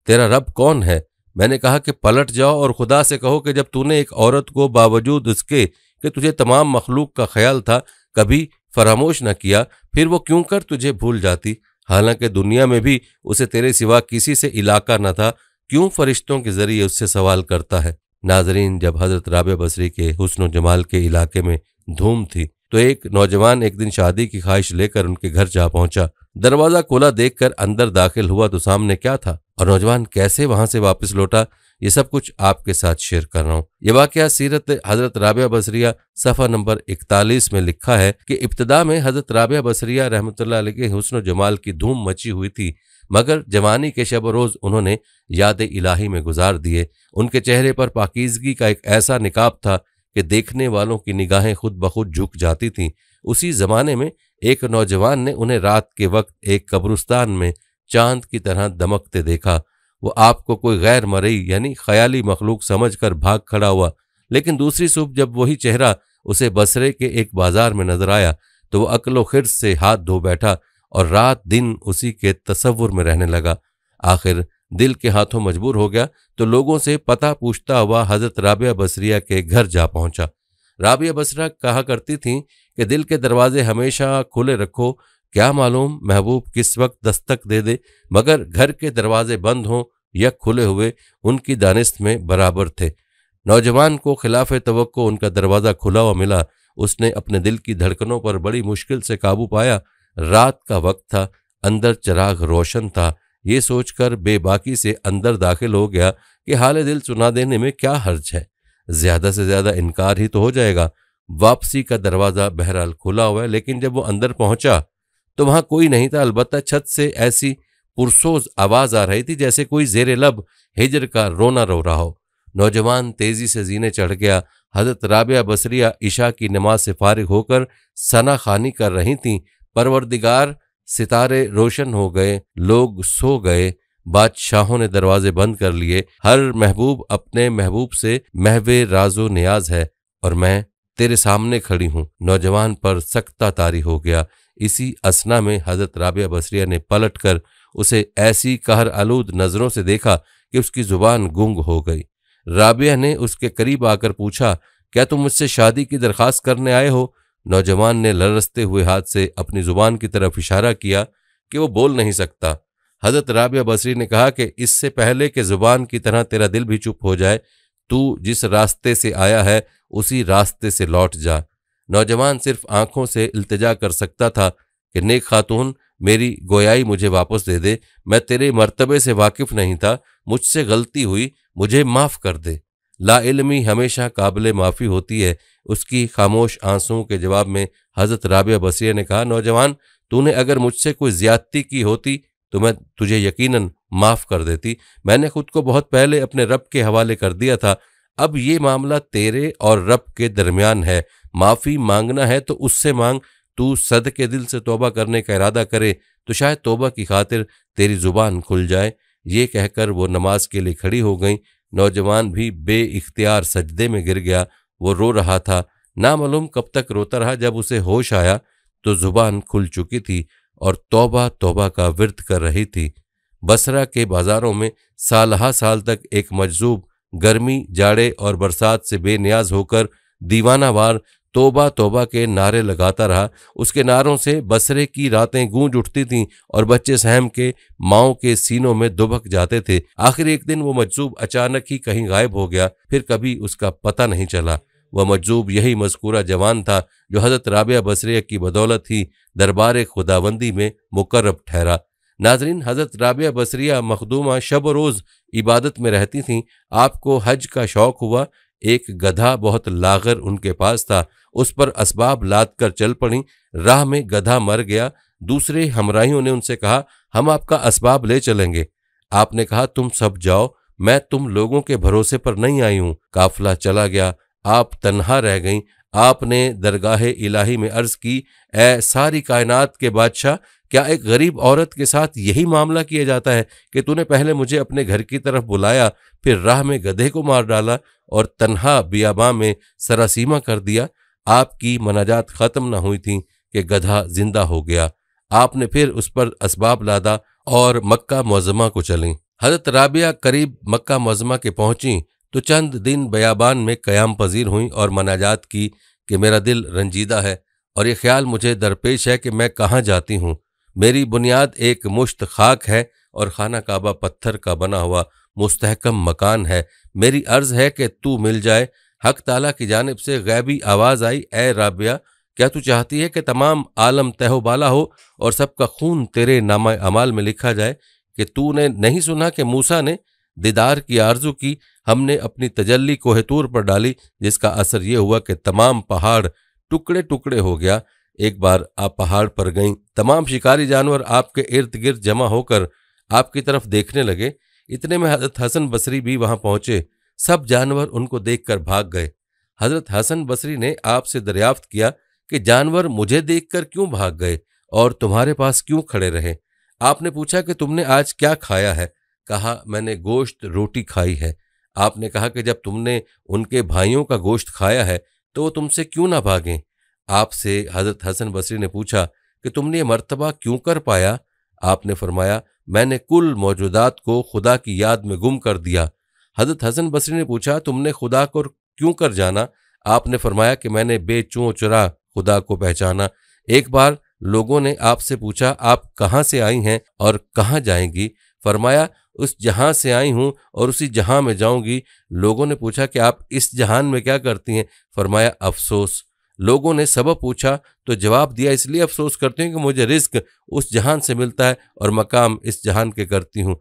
तेरा रब कौन है मैंने कहा कि पलट जाओ और खुदा से कहो कि जब तूने एक औरत को बावजूद उसके कि तुझे तमाम मखलूक का ख्याल था कभी फरामोश न किया फिर वो क्यों कर तुझे भूल जाती हालांकि दुनिया में भी उसे तेरे सिवा किसी से इलाका न था क्यों फरिश्तों के जरिए उससे सवाल करता है नाजरीन जब हजरत राबे बसरी के हुसन जमाल के इलाके में धूम थी तो एक नौजवान एक दिन शादी की ख्वाहिश लेकर उनके घर जा पहुंचा दरवाजा खोला देखकर अंदर दाखिल हुआ तो सामने क्या था और नौजवान कैसे वहां से वापस लौटा ये सब कुछ आपके साथ शेयर कर रहा हूँ ये वाक्य सीरत हजरत राबिया बसरिया सफ़ा नंबर इकतालीस में लिखा है कि इब्तदा में हजरत राबिया बसरिया रहमत के हुसन जमाल की धूम मची हुई थी मगर जवानी के शब रोज़ उन्होंने याद इलाही में गुजार दिए उनके चेहरे पर पाकिजगी का एक ऐसा निकाब था कि देखने वालों की निगाहें खुद बखुद झुक जाती थीं उसी जमाने में एक नौजवान ने उन्हें रात के वक्त एक कब्रुस्तान में चांद की तरह दमकते देखा वो आपको कोई गैर मरई यानी ख्याली मखलूक समझ कर भाग खड़ा हुआ लेकिन दूसरी सुबह जब वही चेहरा उसे बसरे के एक बाजार में नजर आया तो वह अकलो खिर से हाथ धो बैठा और रात दिन उसी के तस्वुर में रहने लगा आखिर दिल के हाथों मजबूर हो गया तो लोगों से पता पूछता हुआ हजरत राबिया बसरिया के घर जा पहुंचा राबिया बसरा कहा करती थी कि दिल के दरवाजे हमेशा खुले रखो क्या मालूम महबूब किस वक्त दस्तक दे दे मगर घर के दरवाजे बंद हों या खुले हुए उनकी दानिश में बराबर थे नौजवान को खिलाफ तो उनका दरवाज़ा खुला हुआ मिला उसने अपने दिल की धड़कनों पर बड़ी मुश्किल से काबू पाया रात का वक्त था अंदर चिराग रोशन था ये सोचकर बेबाकी से अंदर दाखिल हो गया कि हाल दिल सुना देने में क्या हर्ज है ज्यादा से ज्यादा इनकार ही तो हो जाएगा वापसी का दरवाज़ा बहरहाल खुला हुआ है लेकिन जब वो अंदर पहुंचा तो वहां कोई नहीं था अलबत्ता छत से ऐसी पुरसोज आवाज आ रही थी जैसे कोई जेर लब हिजर का रोना रो रहा हो नौजवान तेजी से जीने चढ़ गया हजरत राबिया बसरिया ईशा की नमाज से फारिग होकर सना खानी कर रही थी परवरदिगार सितारे रोशन हो गए लोग सो गए बादशाहों ने दरवाजे बंद कर लिए हर महबूब अपने महबूब से महवे राजो नियाज है और मैं तेरे सामने खड़ी हूं नौजवान पर सख्ता तारी हो गया इसी असना में हजरत राबिया बसरिया ने पलट कर उसे ऐसी कहर आलूद नजरों से देखा कि उसकी जुबान गुंग हो गई राबिया ने उसके करीब आकर पूछा क्या तुम मुझसे शादी की दरख्वास्त करने आए हो नौजवान ने लरसते हुए हाथ से अपनी जुबान की तरफ इशारा किया कि वो बोल नहीं सकता हजरत राबिया बसरी ने कहा कि इससे पहले कि जुबान की तरह तेरा दिल भी चुप हो जाए तू जिस रास्ते से आया है उसी रास्ते से लौट जा नौजवान सिर्फ आंखों से इल्तजा कर सकता था कि नेक खातून मेरी गोयाई मुझे वापस दे दे मैं तेरे मर्तबे से वाकिफ नहीं था मुझसे गलती हुई मुझे माफ़ कर दे लाइलमी हमेशा काबिल माफ़ी होती है उसकी खामोश आंसुओं के जवाब में हजरत राबिया बसीरा ने कहा नौजवान तूने अगर मुझसे कोई ज्यादती की होती तो मैं तुझे यकीनन माफ़ कर देती मैंने खुद को बहुत पहले अपने रब के हवाले कर दिया था अब ये मामला तेरे और रब के दरमियान है माफ़ी मांगना है तो उससे मांग तू सद के दिल से तोबा करने का इरादा करे तो शायद तोबा की खातिर तेरी जुबान खुल जाए ये कहकर वो नमाज के लिए खड़ी हो गई नौजवान भी बे इख्तियार सजदे में गिर गया वो रो रहा था नामालूम कब तक रोता रहा जब उसे होश आया तो जुबान खुल चुकी थी और तौबा तौबा का विरत कर रही थी बसरा के बाजारों में सालहा साल तक एक मजजूब गर्मी जाड़े और बरसात से बेनियाज होकर दीवानावार तोबा तोबा के नारे लगाता रहा उसके नारों से बसरे की रातें गूंज उठती थीं और बच्चे सहम के माओ के सीनों में दुबक जाते थे आखिर एक दिन वो मजसूब अचानक ही कहीं गायब हो गया फिर कभी उसका पता नहीं चला वह मजजूब यही मजकूरा जवान था जो हजरत राबिया बसरिया की बदौलत ही दरबार खुदाबंदी में मुकर्रब ठहरा नाजरीन हजरत राबिया बसरिया मखदूमा शब रोज़ इबादत में रहती थीं आपको हज का शौक़ हुआ एक गधा बहुत लागर उनके पास था उस पर असबाब लाद कर चल पड़ी राह में गधा मर गया दूसरे हमराहियों ने उनसे कहा हम आपका इसबाब ले चलेंगे आपने कहा तुम सब जाओ मैं तुम लोगों के भरोसे पर नहीं आई हूं काफिला चला गया आप तन्हा रह गईं आपने दरगाह इलाही में अर्ज की ए सारी कायनात के बादशाह क्या एक गरीब औरत के साथ यही मामला किया जाता है कि तूने पहले मुझे अपने घर की तरफ बुलाया फिर राह में गधे को मार डाला और तन्हा बियाबा में सरासीमा कर दिया आपकी मनाजात ख़त्म न हुई थी कि गधा जिंदा हो गया आपने फिर उस पर इसबाब लादा और मक्का मौजमा को चलें हजरत राबिया करीब मक्का मौजमा के पहुंची तो चंद दिन बयाबान में कयाम पजीर हुई और मनाजात की कि मेरा दिल रंजीदा है और ये ख्याल मुझे दरपेश है कि मैं कहाँ जाती हूँ मेरी बुनियाद एक मुश्त खाक है और खाना काबा पत्थर का बना हुआ मुस्तहकम मकान है मेरी अर्ज है कि तू मिल जाए हक ताला की जानब से गैबी आवाज़ आई ए राबिया क्या तू चाहती है कि तमाम आलम तहोबाला हो और सबका खून तेरे नामा अमाल में लिखा जाए कि तू ने नहीं सुना कि मूसा ने दीदार की आरजू की हमने अपनी तजल्ली कोहतूर पर डाली जिसका असर यह हुआ कि तमाम पहाड़ टुकड़े टुकड़े हो गया एक बार आप पहाड़ पर गईं तमाम शिकारी जानवर आपके इर्द गिर्द जमा होकर आपकी तरफ देखने लगे इतने में हजरत हसन बसरी भी वहां पहुंचे सब जानवर उनको देखकर भाग गए हजरत हसन बसरी ने आपसे दरियाफ्त किया कि जानवर मुझे देखकर क्यों भाग गए और तुम्हारे पास क्यों खड़े रहे आपने पूछा कि तुमने आज क्या खाया है कहा मैंने गोश्त रोटी खाई है आपने कहा कि जब तुमने उनके भाइयों का गोश्त खाया है तो वो तुमसे क्यों ना भागें आपसे हजरत हसन बसरी ने पूछा कि तुमने ये मरतबा क्यों कर पाया आपने फरमाया मैंने कुल मौजूदात को खुदा की याद में गुम कर दिया हजरत हसन बसरी ने पूछा तुमने खुदा को क्यों कर जाना आपने फरमाया कि मैंने बेचू चुरा खुदा को पहचाना एक बार लोगों ने आपसे पूछा आप कहाँ से आई हैं और कहाँ जाएंगी फरमाया उस जहां से आई हूं और उसी जहां में जाऊंगी लोगों ने पूछा कि आप इस जहान में क्या करती हैं फरमाया अफसोस लोगों ने सबब पूछा तो जवाब दिया इसलिए अफसोस करती हूँ कि मुझे रिस्क उस जहान से मिलता है और मकाम इस जहान के करती हूँ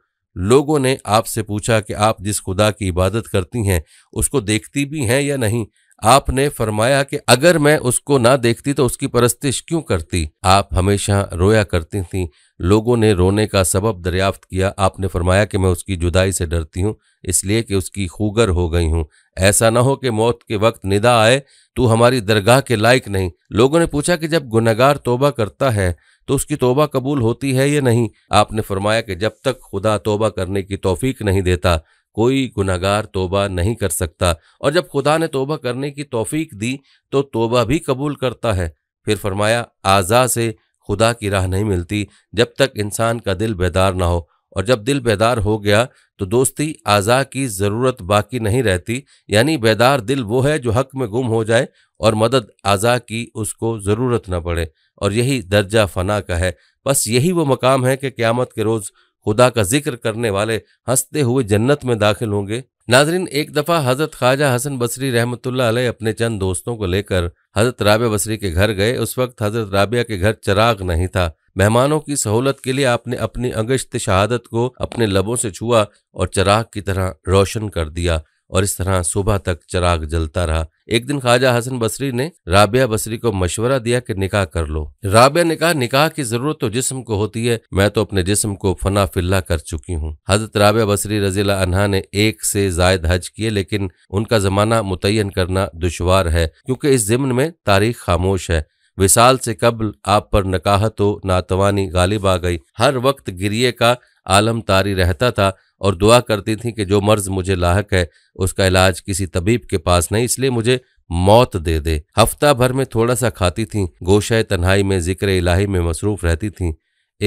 लोगों ने आपसे पूछा कि आप जिस खुदा की इबादत करती हैं उसको देखती भी हैं या नहीं आपने फरमाया कि अगर मैं उसको ना देखती तो उसकी परस्तिश क्यों करती आप हमेशा रोया करती थीं लोगों ने रोने का सबब दरियाफ्त किया आपने फरमाया कि मैं उसकी जुदाई से डरती हूँ इसलिए कि उसकी खूगर हो गई हूँ ऐसा ना हो कि मौत के वक्त निदा आए तू हमारी दरगाह के लायक नहीं लोगों ने पूछा कि जब गुनागार तोबा करता है तो उसकी तोबा कबूल होती है या नहीं आपने फरमाया कि जब तक खुदा तोबा करने की तोफीक नहीं देता कोई गुनागार तोबा नहीं कर सकता और जब खुदा ने तोबा करने की तोफीक दी तो तोबा भी कबूल करता है फिर फरमाया आज़ा से खुदा की राह नहीं मिलती जब तक इंसान का दिल बेदार ना हो और जब दिल बेदार हो गया तो दोस्ती आज़ा की ज़रूरत बाकी नहीं रहती यानी बेदार दिल वो है जो हक में गुम हो जाए और मदद आज़ा की उसको ज़रूरत न पड़े और यही दर्जा फना का है बस यही वो मकाम है कि क़्यामत के रोज़ खुदा का जिक्र करने वाले हंसते हुए जन्नत में दाखिल होंगे नाजरीन एक दफ़ा हज़रत ख्वाजा हसन बसरी रहमत अलैह अपने चंद दोस्तों को लेकर हज़रत राबिया बसरी के घर गए उस वक्त हज़रत राबिया के घर चराग नहीं था मेहमानों की सहूलत के लिए आपने अपनी अगश्त शहादत को अपने लबों से छुआ और चराग की तरह रोशन कर दिया और इस तरह सुबह तक चिराग जलता रहा एक दिन ख्वाजा हसन बसरी ने राबिया बसरी को मशवरा दिया कि निकाह कर लो राबिया ने कहा निकाह की जरूरत तो जिस्म को होती है मैं तो अपने जिस्म को फना फिल्ला कर चुकी हूँ हजरत राबिया बसरी रजीला अनहा ने एक से जायद हज किए लेकिन उनका जमाना मुतयन करना दुशवार है क्योंकि इस जिम्न में तारीख खामोश है विशाल से कबल आप पर नकाहत व नातवानी गालिब आ गई हर वक्त गिरिए का आलम तारी रहता था और दुआ करती थी कि जो मर्ज मुझे लाक है उसका इलाज किसी तबीब के पास नहीं इसलिए मुझे मौत दे दे हफ्ता भर में थोड़ा सा खाती थी गोशा तन्हाई में जिक्र इलाही में मसरूफ रहती थी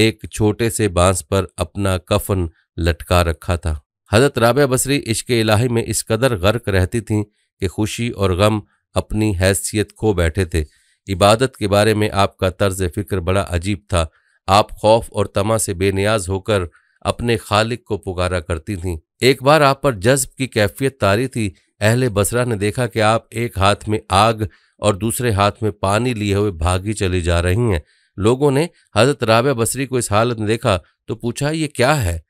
एक छोटे से बांस पर अपना कफन लटका रखा था हजरत राब बसरी इश्क इलाही में इस कदर गर्क रहती थी कि खुशी और गम अपनी हैसियत खो बैठे थे इबादत के बारे में आपका तर्ज फिक्र बड़ा अजीब था आप खौफ और तमा से बेनियाज होकर अपने खालिक को पुकारा करती थीं एक बार आप पर जज्ब की कैफियत तारी थी अहले बसरा ने देखा कि आप एक हाथ में आग और दूसरे हाथ में पानी लिए हुए भागी चली जा रही हैं लोगों ने हजरत राब बसरी को इस हालत में देखा तो पूछा ये क्या है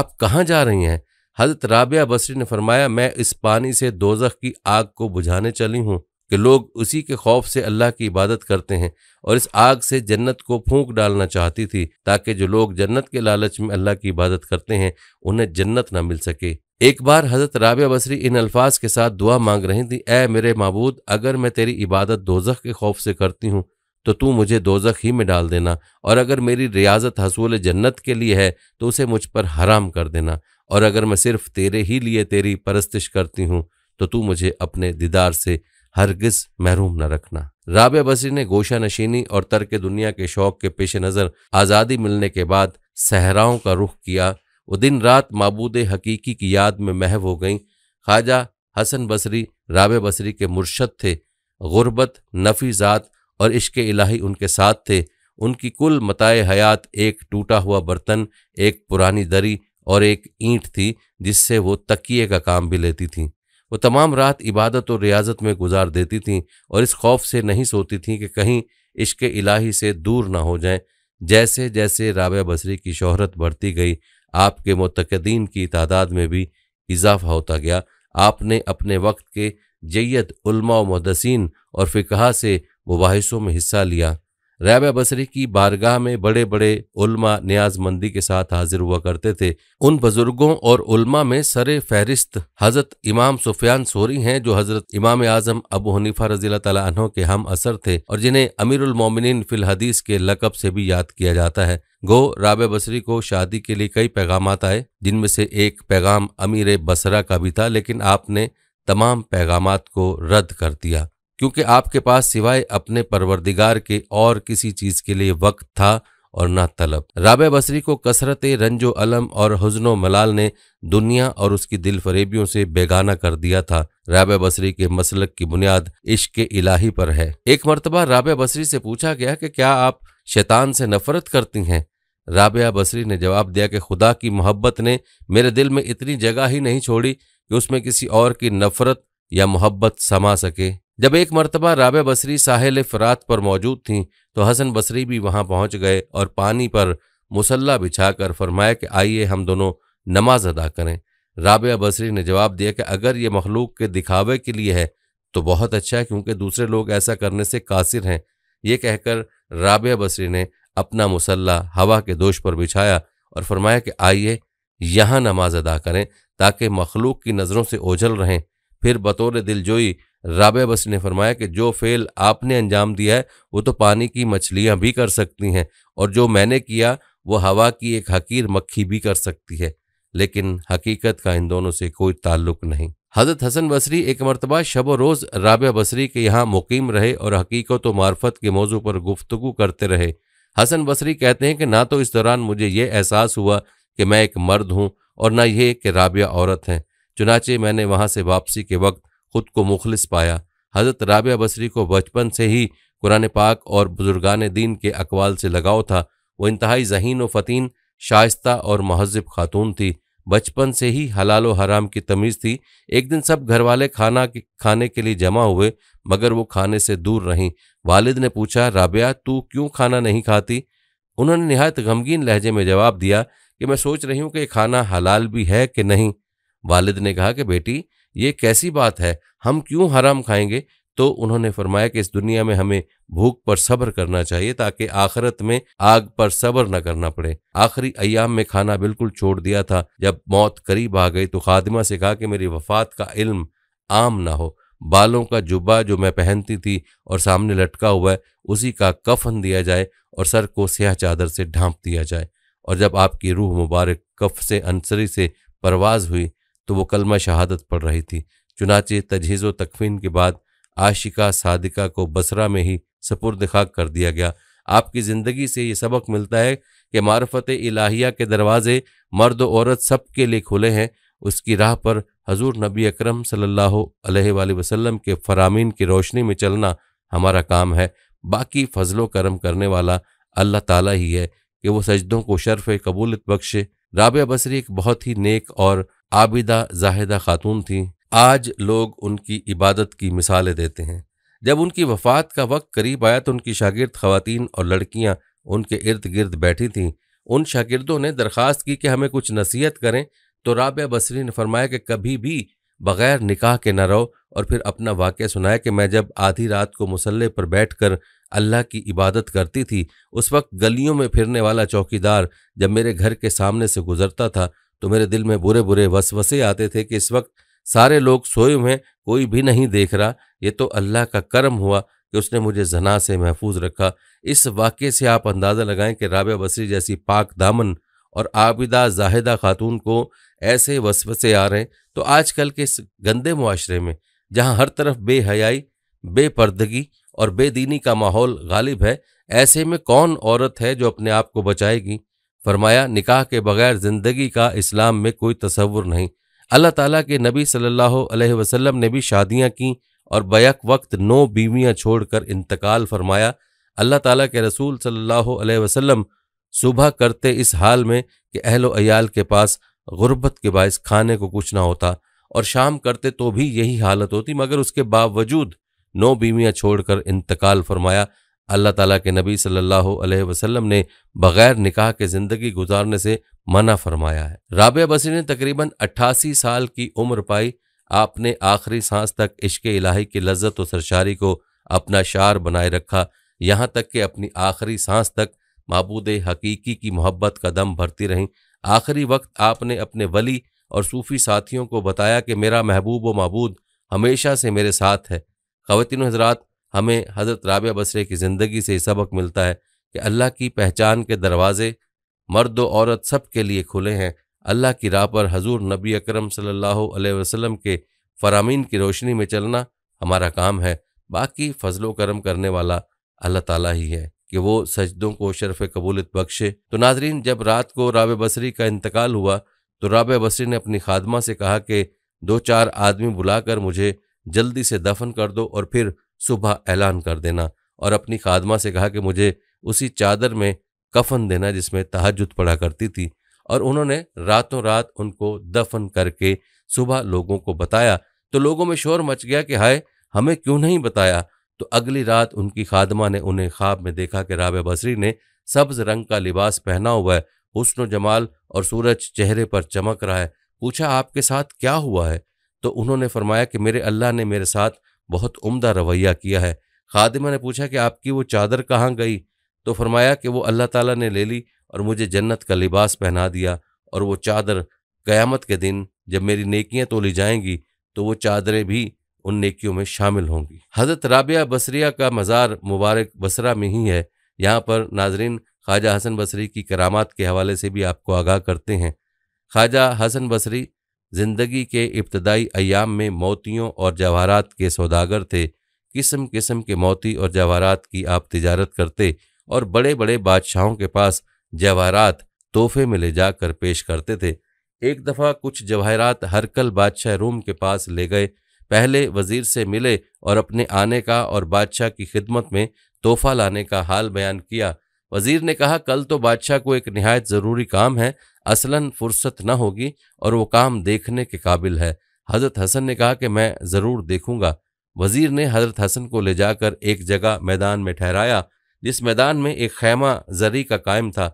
आप कहाँ जा रही हैं हजरत राबिया बसरी ने फरमाया मैं इस पानी से दोजख की आग को बुझाने चली हूँ कि लोग उसी के खौफ से अल्लाह की इबादत करते हैं और इस आग से जन्नत को फूंक डालना चाहती थी ताकि जो लोग जन्नत के लालच में अल्लाह की इबादत करते हैं उन्हें जन्नत ना मिल सके एक बार हजरत राबिया बसरी इन अल्फाज के साथ दुआ मांग रही थी ए मेरे मबूद अगर मैं तेरी इबादत दोजख के खौफ से करती हूँ तो तू मुझे दोजख ही में डाल देना और अगर मेरी रियाजत हसूल जन्नत के लिए है तो उसे मुझ पर हराम कर देना और अगर मैं सिर्फ तेरे ही लिए तेरी परस्तिश करती हूँ तो तू मुझे अपने दीदार से हरगिज महरूम न रखना राबिया बसी ने गोशा नशीनी और तर्क दुनिया के शौक के पेश नज़र आज़ादी मिलने के बाद सहराओं का रुख किया वो दिन रात मबूद हकीकी की याद में महव हो गई ख्वाजा हसन बसरी राबे बसरी के मुर्शद थे गुरबत नफी ज़ात और इश्क इलाही उनके साथ थे उनकी कुल मताए हयात एक टूटा हुआ बर्तन एक पुरानी दरी और एक ईंट थी जिससे वो तकिए का काम भी लेती थी वो तमाम रात इबादत और रियाजत में गुजार देती थीं और इस खौफ से नहीं सोती थीं कि कहीं इश्क इलाही से दूर ना हो जाएं जैसे जैसे राबिया बसरी की शोहरत बढ़ती गई आपके मतकदीन की तादाद में भी इजाफा होता गया आपने अपने वक्त के जैयद उलमा मदसिन और फ़िकहा से मुबासों में हिस्सा लिया रैब बसरी की बारगाह में बड़े बड़े उल्मा न्याजमंदी के साथ हाजिर हुआ करते थे उन बुजुर्गों और उल्मा में सरे फहरिस्त हजरत इमाम सुफियान सोरी हैं जो हजरत इमाम आजम अबू हनीफा रजील तहों के हम असर थे और जिन्हें अमीरुल मोमिन फिल हदीस के लकब से भी याद किया जाता है गो राब बसरी को शादी के लिए कई पैगाम आए जिनमें से एक पैगाम अमीर बसरा का भी था लेकिन आपने तमाम पैगाम को रद्द कर दिया क्योंकि आपके पास सिवाय अपने परवरदिगार के और किसी चीज के लिए वक्त था और ना तलब राब बसरी को कसरत रंजो अलम और हजनो मलाल ने दुनिया और उसकी दिल फरेबियों से बेगाना कर दिया था राब बसरी के मसलक की बुनियाद इश्क इलाही पर है एक मरतबा राब बसरी से पूछा गया कि क्या आप शैतान से नफरत करती हैं राबिया बसरी ने जवाब दिया कि खुदा की मोहब्बत ने मेरे दिल में इतनी जगह ही नहीं छोड़ी कि उसमें किसी और की नफरत या मोहब्बत समा सके जब एक मरतबा राबे बसरी साहिल फरात पर मौजूद थीं तो हसन बसरी भी वहां पहुंच गए और पानी पर मुसल्ला बिछाकर फरमाया कि आइए हम दोनों नमाज अदा करें राबे बसरी ने जवाब दिया कि अगर ये मखलूक के दिखावे के लिए है तो बहुत अच्छा है क्योंकि दूसरे लोग ऐसा करने से कासिर हैं ये कहकर राबे बसरी ने अपना मुसल्ला हवा के दोष पर बिछाया और फरमाया कि आइए यहाँ नमाज अदा करें ताकि मखलूक की नज़रों से ओझल रहें फिर बतौर दिलजोई राबे बस ने फरमाया कि जो फेल आपने अंजाम दिया है वो तो पानी की मछलियां भी कर सकती हैं और जो मैंने किया वो हवा की एक हकीर मक्खी भी कर सकती है लेकिन हकीकत का इन दोनों से कोई ताल्लुक नहीं हजरत हसन बसरी एक मरतबा शब रोज़ राब बसरी के यहाँ मुकीम रहे और हकीकत व मार्फत के मौजू पर गुफ्तु करते रहे हसन बसरी कहते हैं कि ना तो इस दौरान मुझे ये एहसास हुआ कि मैं एक मर्द हूँ और ना ये कि राबिया औरत हैं चुनाचे मैंने वहाँ से वापसी के वक्त खुद को मुखलिस पाया हज़रत राबिया बसरी को बचपन से ही कुरान पाक और बुजुर्गान दीन के अकवाल से लगाव था वह इंतहाई जहीन व फ़तीन शाइस्ता और महजब खातून थी बचपन से ही हलाल व हराम की तमीज़ थी एक दिन सब घर वाले खाना खाने के लिए जमा हुए मगर वो खाने से दूर रहीं वालिद ने पूछा राबिया तू क्यों खाना नहीं खाती उन्होंने नहायत गमगीन लहजे में जवाब दिया कि मैं सोच रही हूँ कि खाना हलाल भी है कि नहीं वालिद ने कहा कि बेटी ये कैसी बात है हम क्यों हराम खाएंगे तो उन्होंने फरमाया कि इस दुनिया में हमें भूख पर सब्र करना चाहिए ताकि आखिरत में आग पर सब्र न करना पड़े आखिरी अयाम में खाना बिल्कुल छोड़ दिया था जब मौत करीब आ गई तो खादिमा से कहा कि मेरी वफात का इल्म आम ना हो बालों का जुब्बा जो मैं पहनती थी और सामने लटका हुआ है उसी का कफन दिया जाए और सर को स्याह चादर से ढांप दिया जाए और जब आपकी रूह मुबारक कफ से अंसरी से परवाज हुई तो वो कलमा शहादत पढ़ रही थी चुनाचे तजहीज़ तकफीन के बाद आशिका सादिका को बसरा में ही सपुरद खाक कर दिया गया आपकी ज़िंदगी से ये सबक मिलता है कि मारफत इलाहिया के दरवाज़े मर्द औरत सब के लिए खुले हैं उसकी राह पर हजूर नबी अक्रम सल्ला अलैहि के फरामीन की रोशनी में चलना हमारा काम है बाकी फजलो करम करने वाला अल्लाह ताला ही है कि वो सजदों को शर्फ कबूलत बख्शे राबिया बसरी एक बहुत ही नेक और आबिदा जाहिदा खातून थीं आज लोग उनकी इबादत की मिसालें देते हैं जब उनकी वफात का वक्त करीब आया तो उनकी शागिर्द खवतिन और लड़कियां उनके इर्द गिर्द बैठी थीं उन शागिर्दों ने दरख्वास्त की कि हमें कुछ नसीहत करें तो राब बसरी ने फरमाया कि कभी भी बग़ैर निकाह के न रहो और फिर अपना वाक़ सुनाया कि मैं जब आधी रात को मुसल्ले पर बैठ कर अल्लाह की इबादत करती थी उस वक्त गलियों में फिरने वाला चौकीदार जब मेरे घर के सामने से गुजरता था तो मेरे दिल में बुरे बुरे वसवसे आते थे कि इस वक्त सारे लोग सोए हुए कोई भी नहीं देख रहा ये तो अल्लाह का कर्म हुआ कि उसने मुझे जना से महफूज रखा इस वाक्य से आप अंदाज़ा लगाएं कि राबिया बसरी जैसी पाक दामन और आबिदा जाहिदा खातून को ऐसे वसवसे आ रहे हैं तो आजकल के इस गंदे मुआरे में जहाँ हर तरफ बेहयाई बेपर्दगी और बेदीनी का माहौल गालिब है ऐसे में कौन औरत है जो अपने आप को बचाएगी फरमाया निकाह के बगैर ज़िंदगी का इस्लाम में कोई तस्वुर नहीं अल्लाह ताला के नबी सल्लल्लाहु अलैहि वसल्लम ने भी शादियां की और बैक वक्त नौ बीवियां छोड़कर इंतकाल फरमाया अल्लाह ताला के रसूल सल्लल्लाहु अलैहि वसल्लम सुबह करते इस हाल में कि अहलो अयाल के पास गुर्बत के बायस खाने को कुछ ना होता और शाम करते तो भी यही हालत होती मगर उसके बावजूद नौ बीवियाँ छोड़ इंतकाल फरमाया अल्लाह ताला के नबी सल्लल्लाहु अलैहि वसल्लम ने बगैर निकाह के ज़िंदगी गुजारने से मना फरमाया है राबिया बसी ने तकरीबन 88 साल की उम्र पाई आपने आखिरी सांस तक इश्क इलाही की लज्जत व सरशारी को अपना शार बनाए रखा यहाँ तक कि अपनी आखिरी सांस तक मबूद हकीकी की मोहब्बत का दम भरती रहीं आखिरी वक्त आपने अपने वली और सूफ़ी साथियों को बताया कि मेरा महबूब व मबूद हमेशा से मेरे साथ है खातिन हजरात हमें हज़रत राब बसरे की ज़िंदगी से सबक मिलता है कि अल्लाह की पहचान के दरवाज़े मर्द औरत सब के लिए खुले हैं अल्लाह की राह पर हजूर नबी अकरम सल्लल्लाहु अलैहि वसल्लम के फरामीन की रोशनी में चलना हमारा काम है बाकी फजलो करम करने वाला अल्लाह ताला ही है कि वो सजदों को शरफ कबूलत बख्शे तो नाजरीन जब रात को राब बसरी का इंतकाल हुआ तो राब बसरी ने अपनी खादमा से कहा कि दो चार आदमी बुलाकर मुझे जल्दी से दफन कर दो और फिर सुबह ऐलान कर देना और अपनी खादमा से कहा कि मुझे उसी चादर में कफन देना जिसमें तहजद पढ़ा करती थी और उन्होंने रातों रात उनको दफन करके सुबह लोगों को बताया तो लोगों में शोर मच गया कि हाय हमें क्यों नहीं बताया तो अगली रात उनकी खादमा ने उन्हें ख्वाब में देखा कि राब बसरी ने सब्ज रंग का लिबास पहना हुआ है हुस्न जमाल और सूरज चेहरे पर चमक रहा है पूछा आपके साथ क्या हुआ है तो उन्होंने फरमाया कि मेरे अल्लाह ने मेरे साथ बहुत उम्दा रवैया किया है खादिमा ने पूछा कि आपकी वो चादर कहाँ गई तो फरमाया कि वो अल्लाह ताला ने ले ली और मुझे जन्नत का लिबास पहना दिया और वो चादर क़यामत के दिन जब मेरी नेकियां तोली जाएंगी तो वो चादरें भी उन नेकियों में शामिल होंगी हज़रत राबिया बसरिया का मज़ार मुबारक बसरा में ही है यहाँ पर नाजरीन ख्वाजा हसन बसरी की करामात के हवाले से भी आपको आगाह करते हैं ख्वाजा हसन बसरी जिंदगी के इब्तदाई अयाम में मोतियों और जवाहरात के सौदागर थे किस्म किस्म के मोती और जवाहरात की आप तिजारत करते और बड़े बड़े बादशाहों के पास जवाहरात तोहफे में ले जाकर पेश करते थे एक दफ़ा कुछ जवाहरात हरकल बादशाह रूम के पास ले गए पहले वजीर से मिले और अपने आने का और बादशाह की खिदमत में तोहफा लाने का हाल बयान किया वजीर ने कहा कल तो बादशाह को एक नहायत ज़रूरी काम है असलन फुर्सत न होगी और वो काम देखने के काबिल है हज़रत हसन ने कहा कि मैं ज़रूर देखूंगा वजीर ने हज़रत हसन को ले जाकर एक जगह मैदान में ठहराया जिस मैदान में एक खैमा जरी का कायम था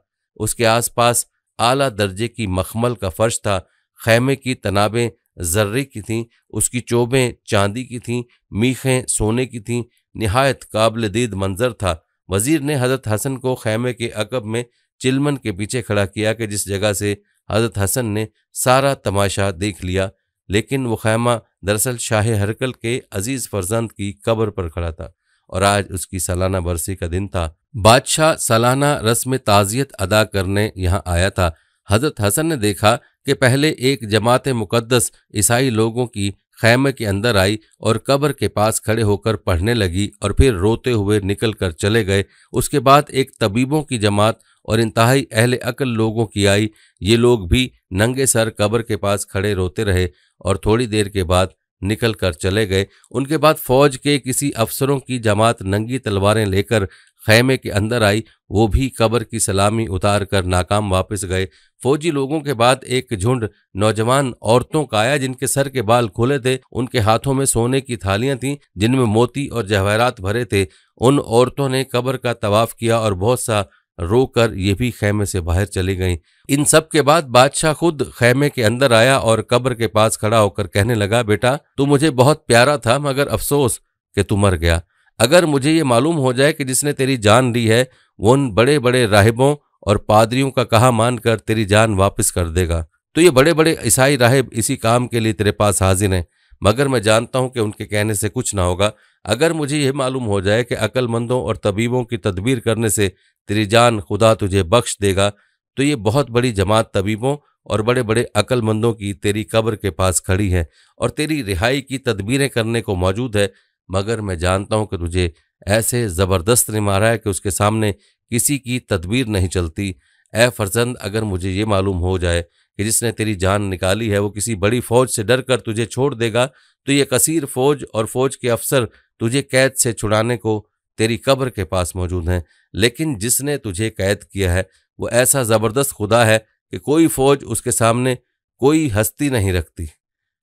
उसके आसपास आला दर्जे की मखमल का फर्श था खैमे की तनाबें जर्रे की थीं उसकी चोबें चांदी की थीं मीखें सोने की थीं नहायत काबिल दीद मंजर था वजीर ने हजरत हसन को खैमे के अकब में चिलमन के पीछे खड़ा किया कि जिस जगह से हजरत हसन ने सारा तमाशा देख लिया लेकिन वो खैमा दरअसल शाह हरकल के अजीज फरजंद की कब्र पर खड़ा था और आज उसकी सालाना बरसी का दिन था बादशाह सालाना रस्म ताजियत अदा करने यहाँ आया था हजरत हसन ने देखा कि पहले एक जमात मुक़दस ईसाई लोगों की खैमे के अंदर आई और कब्र के पास खड़े होकर पढ़ने लगी और फिर रोते हुए निकल कर चले गए उसके बाद एक तबीबों की जमात और इंतहाई अहल अकल लोगों की आई ये लोग भी नंगे सर कब्र के पास खड़े रोते रहे और थोड़ी देर के बाद निकल कर चले गए उनके बाद फौज के किसी अफसरों की जमात नंगी तलवारें लेकर खैमे के अंदर आई वो भी कब्र की सलामी उतार कर नाकाम वापस गए फौजी लोगों के बाद एक झुंड नौजवान औरतों का आया जिनके सर के बाल खुले थे उनके हाथों में सोने की थालियां थीं जिनमें मोती और जवाहरात भरे थे उन औरतों ने कब्र का तवाफ किया और बहुत सा रोकर ये भी खैमे से बाहर चली गईं इन सब के बाद बादशाह खुद खैमे के अंदर आया और कब्र के पास खड़ा होकर कहने लगा बेटा तू मुझे बहुत प्यारा था मगर अफसोस कि तू मर गया अगर मुझे ये मालूम हो जाए कि जिसने तेरी जान ली है वो उन बड़े बड़े राहिबों और पादरियों का कहा मानकर तेरी जान वापस कर देगा तो ये बड़े बड़े ईसाई राहिब इसी काम के लिए तेरे पास हाजिर हैं मगर मैं जानता हूं कि उनके कहने से कुछ ना होगा अगर मुझे यह मालूम हो जाए कि अक्लमंदों और तबीबों की तदबीर करने से तेरी जान खुदा तुझे बख्श देगा तो ये बहुत बड़ी जमात तबीबों और बड़े बड़े अक्लमंदों की तेरी कब्र के पास खड़ी है और तेरी रिहाई की तदबीरें करने को मौजूद है मगर मैं जानता हूं कि तुझे ऐसे ज़बरदस्त ने मारा है कि उसके सामने किसी की तदबीर नहीं चलती ए फर्जंद अगर मुझे ये मालूम हो जाए कि जिसने तेरी जान निकाली है वो किसी बड़ी फौज से डर कर तुझे छोड़ देगा तो ये कसीर फौज और फौज के अफसर तुझे कैद से छुड़ाने को तेरी कब्र के पास मौजूद हैं लेकिन जिसने तुझे कैद किया है वो ऐसा ज़बरदस्त खुदा है कि कोई फौज उसके सामने कोई हस्ती नहीं रखती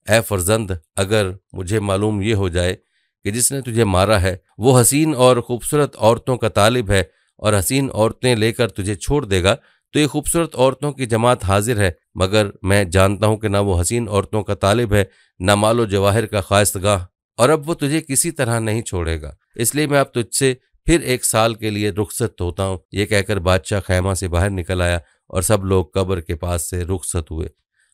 ए फर्जंद अगर मुझे मालूम ये हो जाए कि जिसने तुझे मारा है वो हसीन और खूबसूरत औरतों का तालिब है और हसीन औरतें लेकर तुझे छोड़ देगा तो ये खूबसूरत औरतों की जमात हाजिर है मगर मैं जानता हूं कि ना वो हसीन औरतों का तालिब है ना मालो जवाहिर का खास्तगाह और अब वो तुझे किसी तरह नहीं छोड़ेगा इसलिए मैं अब तुझसे फिर एक साल के लिए रुखसत होता हूँ ये कहकर बादशाह खैमा से बाहर निकल आया और सब लोग कब्र के पास से रुखसत हुए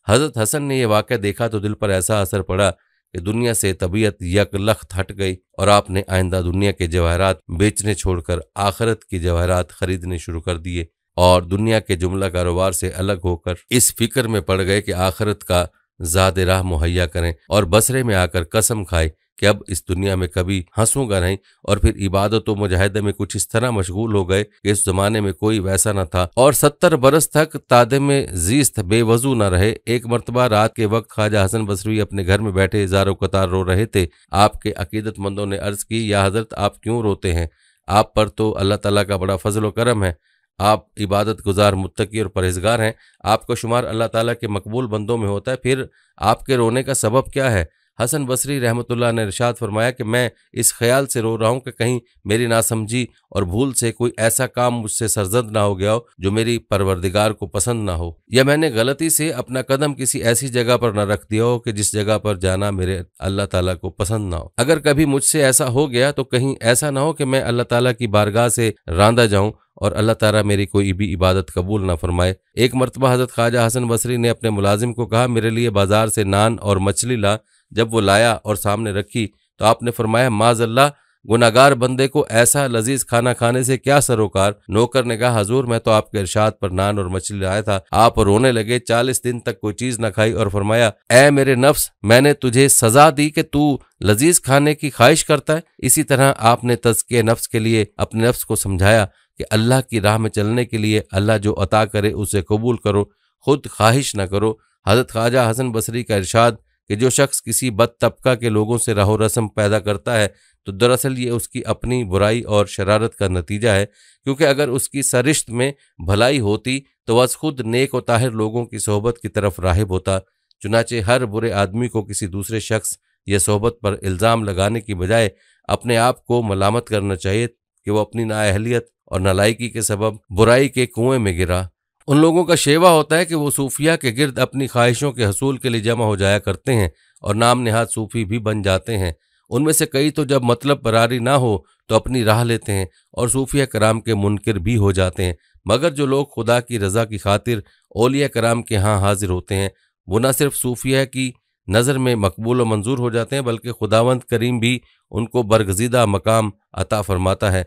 हजरत हसन ने यह वाक़ देखा तो दिल पर ऐसा असर पड़ा कि दुनिया से तबीयत यकलख्त हट गई और आपने आइंदा दुनिया के जवाहरात बेचने छोड़कर आखरत के जवाहरात खरीदने शुरू कर दिए और दुनिया के जुमला कारोबार से अलग होकर इस फिक्र में पड़ गए कि आखरत का ज़्यादा राह मुहैया करें और बसरे में आकर कसम खाए कि अब इस दुनिया में कभी हंसूंगा नहीं और फिर इबादत व मुजाहिदे में कुछ इस तरह मशगूल हो गए कि इस जमाने में कोई वैसा न था और सत्तर बरस तक तादे में जीस्त बेवजू न रहे एक मरतबा रात के वक्त ख्वाजा हसन बसरी अपने घर में बैठे इजारो कतार रो रहे थे आपके अकीदतमंदों ने अर्ज की या हजरत आप क्यों रोते हैं आप पर तो अल्लाह तला का बड़ा फजल करम है आप इबादत गुजार मुतकी और परहेजगार हैं आपका शुमार अल्लाह ताला के मकबूल बंदों में होता है फिर आपके रोने का सबब क्या है हसन बसरी रहमतुल्ला ने इरशाद फरमाया कि मैं इस ख्याल से रो रहा हूँ कि कहीं मेरी नासमझी और भूल से कोई ऐसा काम मुझसे सरजद ना हो गया हो जो मेरी परवरदिगार को पसंद ना हो या मैंने गलती से अपना कदम किसी ऐसी जगह पर न रख दिया हो कि जिस जगह पर जाना मेरे अल्लाह ताला को पसंद ना हो अगर कभी मुझसे ऐसा हो गया तो कहीं ऐसा ना हो कि मैं अल्लाह तला की बारगाह से रांधा जाऊँ और अल्लाह तारा मेरी कोई भी इबादत कबूल ना फरमाए एक मरतबा हजरत ख्वाजा हसन बसरी ने अपने मुलाजिम को कहा मेरे लिए बाजार से नान और मछली ला जब वो लाया और सामने रखी तो आपने फरमाया माजल्ला गुनागार बंदे को ऐसा लजीज खाना खाने से क्या सरोकार नौकर ने कहा हजूर मैं तो आपके इरशाद पर नान और मछली लाया था आप रोने लगे चालीस दिन तक कोई चीज न खाई और फरमाया ए मेरे नफ्स मैंने तुझे सजा दी कि तू लजीज खाने की ख्वाहिश करता है इसी तरह आपने तजके नफ्स के लिए अपने नफ्स को समझाया कि अल्लाह की राह में चलने के लिए अल्लाह जो अता करे उसे कबूल करो खुद ख्वाहिश न करो हजरत ख्वाजा हसन बसरी का इरशाद कि जो शख्स किसी बद तबका के लोगों से रहो रसम पैदा करता है तो दरअसल ये उसकी अपनी बुराई और शरारत का नतीजा है क्योंकि अगर उसकी सरिश्त में भलाई होती तो वह खुद नेक और ताहिर लोगों की सोहबत की तरफ राहिब होता चुनाचे हर बुरे आदमी को किसी दूसरे शख्स या सोहबत पर इल्ज़ाम लगाने की बजाय अपने आप को मलामत करना चाहिए कि वह अपनी नाअहलियत और नालायकी के सबब बुराई के कुएं में गिरा उन लोगों का शेवा होता है कि वो सूफिया के गिर्द अपनी ख्वाहिशों के हसूल के लिए जमा हो जाया करते हैं और नाम नेहाद सूफी भी बन जाते हैं उनमें से कई तो जब मतलब बरारी ना हो तो अपनी राह लेते हैं और सूफिया कराम के मुनकर भी हो जाते हैं मगर जो लोग खुदा की रजा की खातिर ओलिया कराम के यहाँ हाजिर होते हैं वो न सिर्फ सूफिया की नज़र में मकबूल व मंजूर हो जाते हैं बल्कि खुदावंद करीम भी उनको बरगजीदा मकाम अता फरमाता है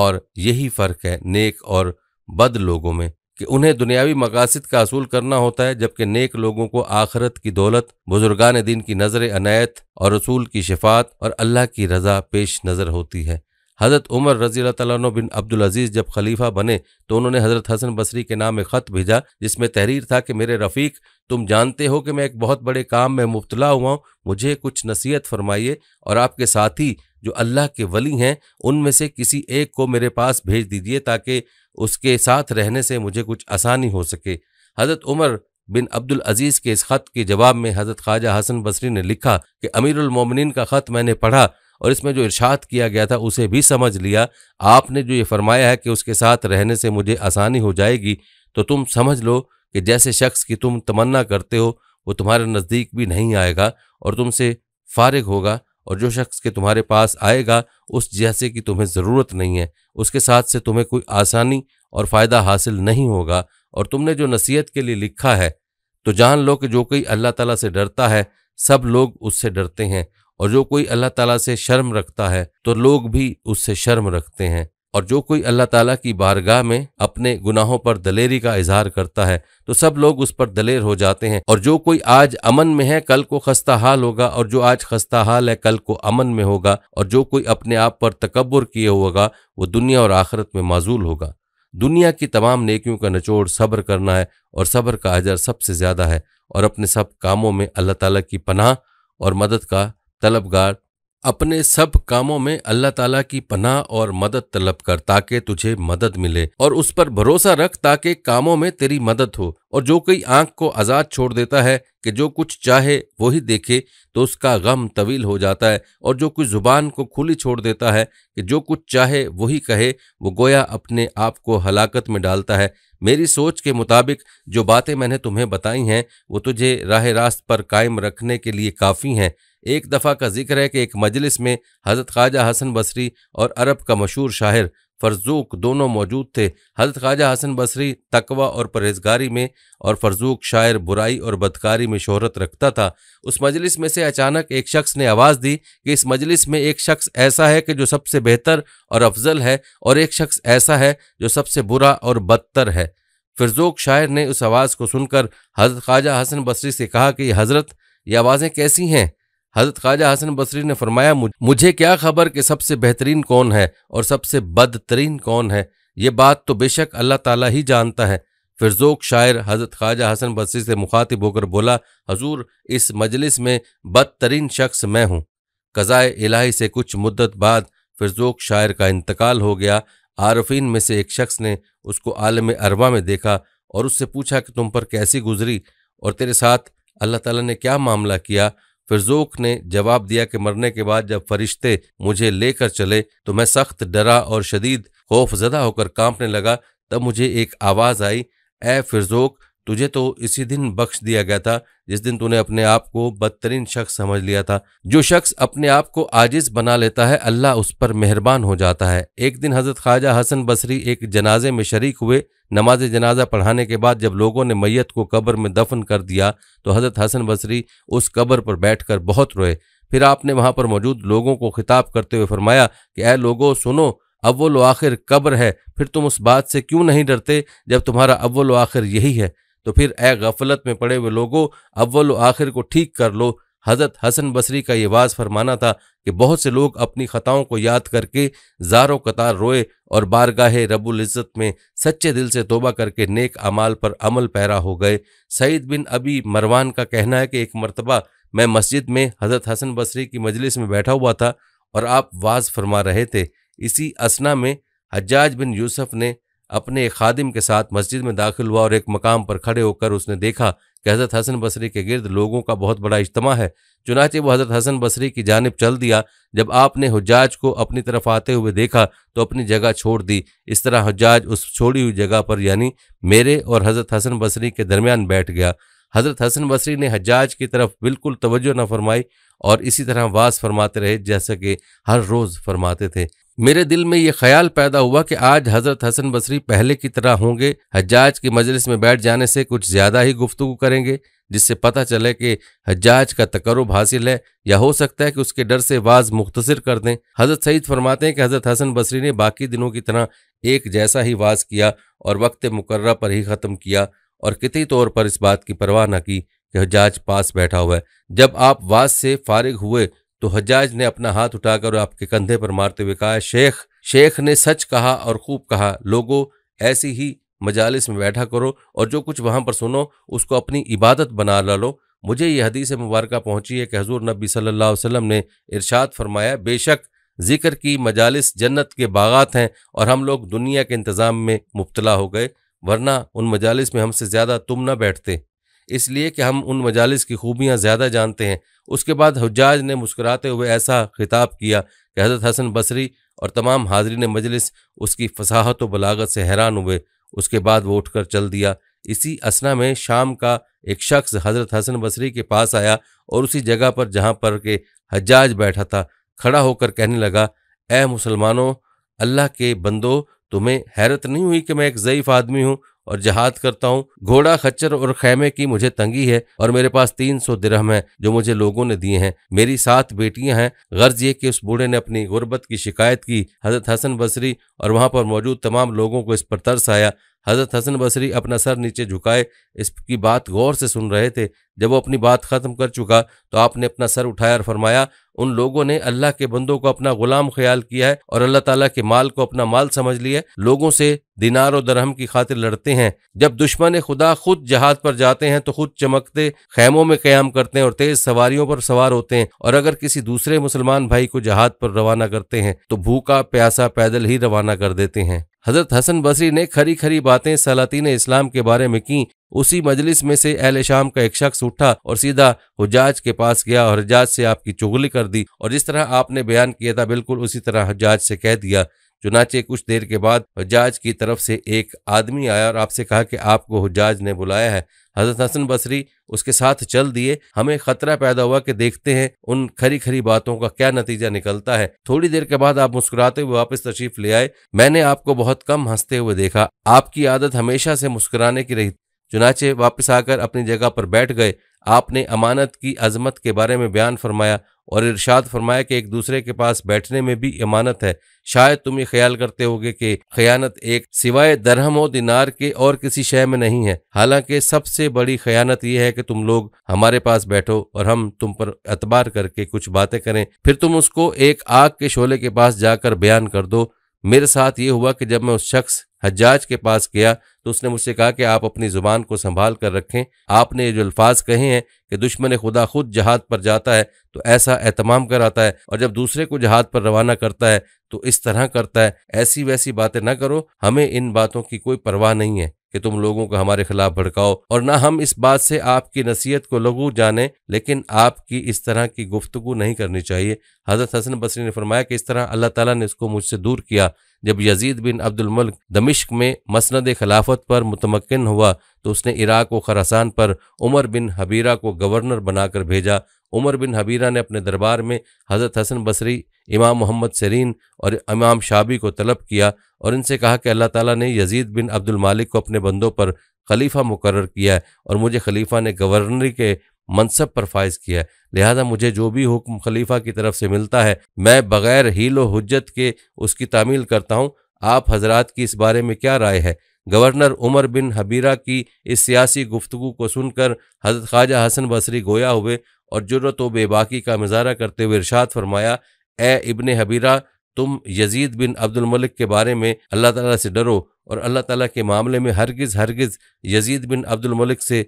और यही फ़र्क है नेक और बद लोगों में कि उन्हें दुनियावी मकासद का असूल करना होता है जबकि नेक लोगों को आखरत की दौलत बुजुर्गान दिन की नज़र अनायत और रसूल की शिफात और अल्लाह की रजा पेश नज़र होती है हज़रत उमर रजी तन बिन अब्दुल अजीज़ जब खलीफा बने तो उन्होंने हज़रत हसन बसरी के नाम एक ख़त भेजा जिसमें तहरीर था कि मेरे रफ़ीक तुम जानते हो कि मैं एक बहुत बड़े काम में मुबतला हुआ हूँ मुझे कुछ नसीहत फरमाइए और आपके साथी जो अल्लाह के वली हैं उनमें से किसी एक को मेरे पास भेज दीजिए ताकि उसके साथ रहने से मुझे कुछ आसानी हो सके हज़रत उमर बिन अब्दुल अजीज़ के इस ख़त के जवाब में हज़रत ख्वाजा हसन बसरी ने लिखा कि अमीरमिन का ख़त मैंने पढ़ा और इसमें जो इरशाद किया गया था उसे भी समझ लिया आपने जो ये फरमाया है कि उसके साथ रहने से मुझे आसानी हो जाएगी तो तुम समझ लो कि जैसे शख्स की तुम तमन्ना करते हो वो तुम्हारे नज़दीक भी नहीं आएगा और तुमसे फारिग होगा और जो शख्स के तुम्हारे पास आएगा उस जैसे कि तुम्हें ज़रूरत नहीं है उसके साथ से तुम्हें कोई आसानी और फ़ायदा हासिल नहीं होगा और तुमने जो नसीहत के लिए लिखा है तो जान लो कि जो कोई अल्लाह ताला से डरता है सब लोग उससे डरते हैं और जो कोई अल्लाह ताला से शर्म रखता है तो लोग भी उससे शर्म रखते हैं और जो कोई अल्लाह ताला की बारगाह में अपने गुनाहों पर दलेरी का इजहार करता है तो सब लोग उस पर दलेर हो जाते हैं और जो कोई आज अमन में है कल को खस्ता हाल होगा और जो आज खस्ता हाल है कल को अमन में होगा और जो कोई अपने आप पर तकबर किए होगा वो दुनिया और आखिरत में माजूल होगा दुनिया की तमाम नेकियों का नचोड़ सब्र करना है और सब्र का अजर सबसे ज़्यादा है और अपने सब कामों में अल्लाह ताला की पनाह और मदद का तलबगार अपने सब कामों में अल्लाह ताला की पनाह और मदद तलब कर ताकि तुझे मदद मिले और उस पर भरोसा रख ताकि कामों में तेरी मदद हो और जो कोई आंख को आज़ाद छोड़ देता है कि जो कुछ चाहे वो ही देखे तो उसका गम तवील हो जाता है और जो कोई ज़ुबान को खुली छोड़ देता है कि जो कुछ चाहे वही कहे वो गोया अपने आप को हलाकत में डालता है मेरी सोच के मुताबिक जो बातें मैंने तुम्हें बताई हैं वो तुझे राह रास्त पर कायम रखने के लिए काफ़ी हैं एक दफ़ा का जिक्र है कि एक मजलिस में हज़रत ख्वाजा हसन बसरी और अरब का मशहूर शायर फरजूक दोनों मौजूद थे हजरत ख्वाजा हसन बसरी तकवा और परहेजगारी में और फरजूक शायर बुराई और बदकारी में शोहरत रखता था उस मजलिस में से अचानक एक शख्स ने आवाज़ दी कि इस मजलिस में एक शख्स ऐसा है कि जो सबसे बेहतर और अफजल है और एक शख्स ऐसा है जो सबसे बुरा और बदतर है फरजूक शायर ने उस आवाज़ को सुनकर हजरत ख्वाजा हसन बसरी से कहा कि हज़रत ये आवाज़ें कैसी हैं हजरत ख्वाजा हसन बसरी ने फरमाया मुझे क्या खबर कि सबसे बेहतरीन कौन है और सबसे बदतरीन कौन है ये बात तो बेशक अल्लाह ताला ही जानता है फिरजोक शायर हजरत ख्वाजा हसन बसरी से मुखातिब होकर बोला हजूर इस मजलिस में बदतरीन शख्स मैं हूँ कज़ाए इलाही से कुछ मुद्दत बाद फिरजोक शायर का इंतकाल हो गया आरफीन में से एक शख्स ने उसको आलम अरबा में देखा और उससे पूछा कि तुम पर कैसी गुजरी और तेरे साथ अल्लाह ताला ने क्या मामला किया फिरजोक ने जवाब दिया कि मरने के बाद जब फरिश्ते मुझे लेकर चले तो मैं सख्त डरा और शदीद खौफजदा होकर कांपने लगा तब मुझे एक आवाज आई ए फिरजोक तुझे तो इसी दिन बख्श दिया गया था जिस दिन तूने अपने आप को बदतरीन शख्स समझ लिया था जो शख्स अपने आप को आजिज बना लेता है अल्लाह उस पर मेहरबान हो जाता है एक दिन हजरत ख्वाजा हसन बसरी एक जनाजे में शरीक हुए नमाज जनाजा पढ़ाने के बाद जब लोगों ने मैयत को कब्र में दफन कर दिया तो हजरत हसन बसरी उस कब्र पर बैठ बहुत रोए फिर आपने वहां पर मौजूद लोगों को खिताब करते हुए फरमाया कि अः लोगो सुनो अव्वल आखिर कब्र है फिर तुम उस बात से क्यों नहीं डरते जब तुम्हारा अव्वल आखिर यही है तो फिर ए गफलत में पड़े हुए लोगों अव्वल आखिर को ठीक कर लो हजरत हसन बसरी का ये वाज फरमाना था कि बहुत से लोग अपनी ख़ताओं को याद करके जारो कतार रोए और बारगाह रबुल्ज़त में सच्चे दिल से तोबा करके नेक अमाल पर अमल पैरा हो गए सईद बिन अबी मरवान का कहना है कि एक मरतबा मैं मस्जिद में हज़रत हसन बसरी की मजलिस में बैठा हुआ था और आप वाज फरमा रहे थे इसी असना में हजाज बिन यूसफ ने अपने एक खादिम के साथ मस्जिद में दाखिल हुआ और एक मकाम पर खड़े होकर उसने देखा कि हज़रत हसन बसरी के गिरद लोगों का बहुत बड़ा इज्तम है चुनाचे वो हज़रत हसन बसरी की जानब चल दिया जब आपने हजाज को अपनी तरफ आते हुए देखा तो अपनी जगह छोड़ दी इस तरह हजाज उस छोड़ी हुई जगह पर यानी मेरे और हज़रत हसन बसरी के दरमियान बैठ गया हज़रत हसन बसरी ने हजाज की तरफ बिल्कुल तोज्जो न फरमाई और इसी तरह वास फरमाते रहे जैसा कि हर रोज़ फरमाते थे मेरे दिल में ये ख्याल पैदा हुआ कि आज हजरत हसन बसरी पहले की तरह होंगे हजाज की मजलिस में बैठ जाने से कुछ ज्यादा ही गुफ्तु करेंगे जिससे पता चले कि हजाज का तकरब हासिल है या हो सकता है कि उसके डर से वाज मुख्तसर कर दें हजरत सईद फरमाते हैं कि हजरत हसन बसरी ने बाकी दिनों की तरह एक जैसा ही वाज किया और वक्त मुकर्रा पर ही ख़त्म किया और कितनी तौर पर इस बात की परवाह न की कि हजाज पास बैठा हुआ है जब आप वाज से फारिग हुए तो हजाज ने अपना हाथ उठाकर आपके कंधे पर मारते हुए कहा शेख शेख ने सच कहा और खूब कहा लोगो ऐसी ही मजालिस में बैठा करो और जो कुछ वहां पर सुनो उसको अपनी इबादत बना ला लो मुझे यह हदीस मुबारक पहुंची है कि हजूर नबी सल्लल्लाहु अलैहि वसल्लम ने इरशाद फरमाया बेशक जिक्र की मजालिस जन्नत के बागात हैं और हम लोग दुनिया के इंतज़ाम में मुबतला हो गए वरना उन मजालिस में हमसे ज़्यादा तुम न बैठते इसलिए कि हम उन मजालिस की खूबियाँ ज़्यादा जानते हैं उसके बाद हजाज ने मुस्कुराते हुए ऐसा खिताब किया कि हज़रत हसन बसरी और तमाम ने मजलिस उसकी फसाहत व बलागत से हैरान हुए उसके बाद वो उठकर चल दिया इसी असना में शाम का एक शख्स हज़रत हसन बसरी के पास आया और उसी जगह पर जहाँ पर के हजाज बैठा था खड़ा होकर कहने लगा ए मुसलमानों अल्लाह के बंदो तुम्हें हैरत नहीं हुई कि मैं एक ज़यीफ़ आदमी हूँ और जहाद करता हूँ घोड़ा खच्चर और खैमे की मुझे तंगी है और मेरे पास तीन सौ दिरहम है जो मुझे लोगों ने दिए हैं मेरी सात बेटियां हैं गर्ज ये कि उस बूढ़े ने अपनी गुर्बत की शिकायत की हजरत हसन बसरी और वहां पर मौजूद तमाम लोगों को इस पर तरस आया हजरत हसन बसरी अपना सर नीचे झुकाए इसकी बात गौर से सुन रहे थे जब वो अपनी बात ख़त्म कर चुका तो आपने अपना सर उठाया और फरमाया उन लोगों ने अल्लाह के बंदों को अपना गुलाम ख्याल किया है और अल्लाह ताला के माल को अपना माल समझ लिया लोगों से दिनार और दरहम की खातिर लड़ते हैं जब दुश्मन खुदा खुद जहाज पर जाते हैं तो खुद चमकते खैमों में क्याम करते हैं और तेज सवारियों पर सवार होते हैं और अगर किसी दूसरे मुसलमान भाई को जहाज पर रवाना करते हैं तो भूखा प्यासा पैदल ही रवाना कर देते हैं हजरत हसन बसरी ने खरी खरी बातें सलातीन इस्लाम के बारे में की उसी मजलिस में से अहल शाम का एक शख्स उठा और सीधा हजाज के पास गया और हजाज से आपकी चुगली कर दी और जिस तरह आपने बयान किया था बिल्कुल उसी तरह हजाज से कह दिया चुनाचे कुछ देर के बाद हजाज की तरफ से एक आदमी आया और आपसे कहा कि आपको हजाज ने बुलाया है हजरत हसन बसरी उसके साथ चल दिए हमें खतरा पैदा हुआ कि देखते हैं उन खरी खरी बातों का क्या नतीजा निकलता है थोड़ी देर के बाद आप मुस्कुराते हुए वापस तशरीफ ले आए मैंने आपको बहुत कम हंसते हुए देखा आपकी आदत हमेशा से मुस्कुराने की रही चुनाचे वापस आकर अपनी जगह पर बैठ गए आपने अमानत की अजमत के बारे में बयान फरमाया और इरशाद फरमाया कि एक दूसरे के पास बैठने में भी इमानत है शायद तुम ये ख्याल करते होगे कि खयानत एक सिवाय दरहम और दिनार के और किसी शय में नहीं है हालांकि सबसे बड़ी खयानत यह है कि तुम लोग हमारे पास बैठो और हम तुम पर अतबार करके कुछ बातें करें फिर तुम उसको एक आग के शोले के पास जाकर बयान कर दो मेरे साथ ये हुआ कि जब मैं उस शख्स हज्जाज के पास गया तो उसने मुझसे कहा कि आप अपनी जुबान को संभाल कर रखें आपने ये जो अल्फाज कहे हैं कि दुश्मन खुदा खुद जहाद पर जाता है तो ऐसा एहतमाम कराता है और जब दूसरे को जहाद पर रवाना करता है तो इस तरह करता है ऐसी वैसी बातें ना करो हमें इन बातों की कोई परवाह नहीं है कि तुम लोगों को हमारे खिलाफ भड़काओ और ना हम इस बात से आपकी नसीहत को लघु जाने लेकिन आपकी इस तरह की गुफ्तगु नहीं करनी चाहिए हजरत हसन बसरी ने फरमाया कि इस तरह अल्लाह ताला ने इसको मुझसे दूर किया जब यजीद बिन अब्दुलमल्क दमिश्क में मसंद खिलाफत पर मुतमक्न हुआ तो उसने इराक व खरासान पर उमर बिन हबीरा को गवर्नर बनाकर भेजा उमर बिन हबीरा ने अपने दरबार में हज़रत हसन बसरी इमाम मोहम्मद सरीन और इमाम शाबी को तलब किया और इनसे कहा कि अल्लाह ताला ने यजीद बिन अब्दुल मालिक को अपने बंदों पर खलीफा मुकर किया है और मुझे खलीफा ने गवर्नरी के मनसब पर फायज किया है लिहाजा मुझे जो भी हुक्म खलीफा की तरफ से मिलता है मैं बगैर हीलो हजत के उसकी तामील करता हूँ आप हजरात की इस बारे में क्या राय है गवर्नर उमर बिन हबीरा की इस सियासी गुफ्तु को सुनकर हजरत ख्वाजा हसन बसरी गोया हुए और जरत व बेबाकी का मजारा करते हुए इरशाद फरमाया ए इबन हबीरा तुम यजीद बिन अब्दुलमलिक के बारे में अल्लाह ताला से डरो और अल्लाह ताला के मामले में हरगिज़ हरगिज़ यजीद बिन अब्दुलमलिक से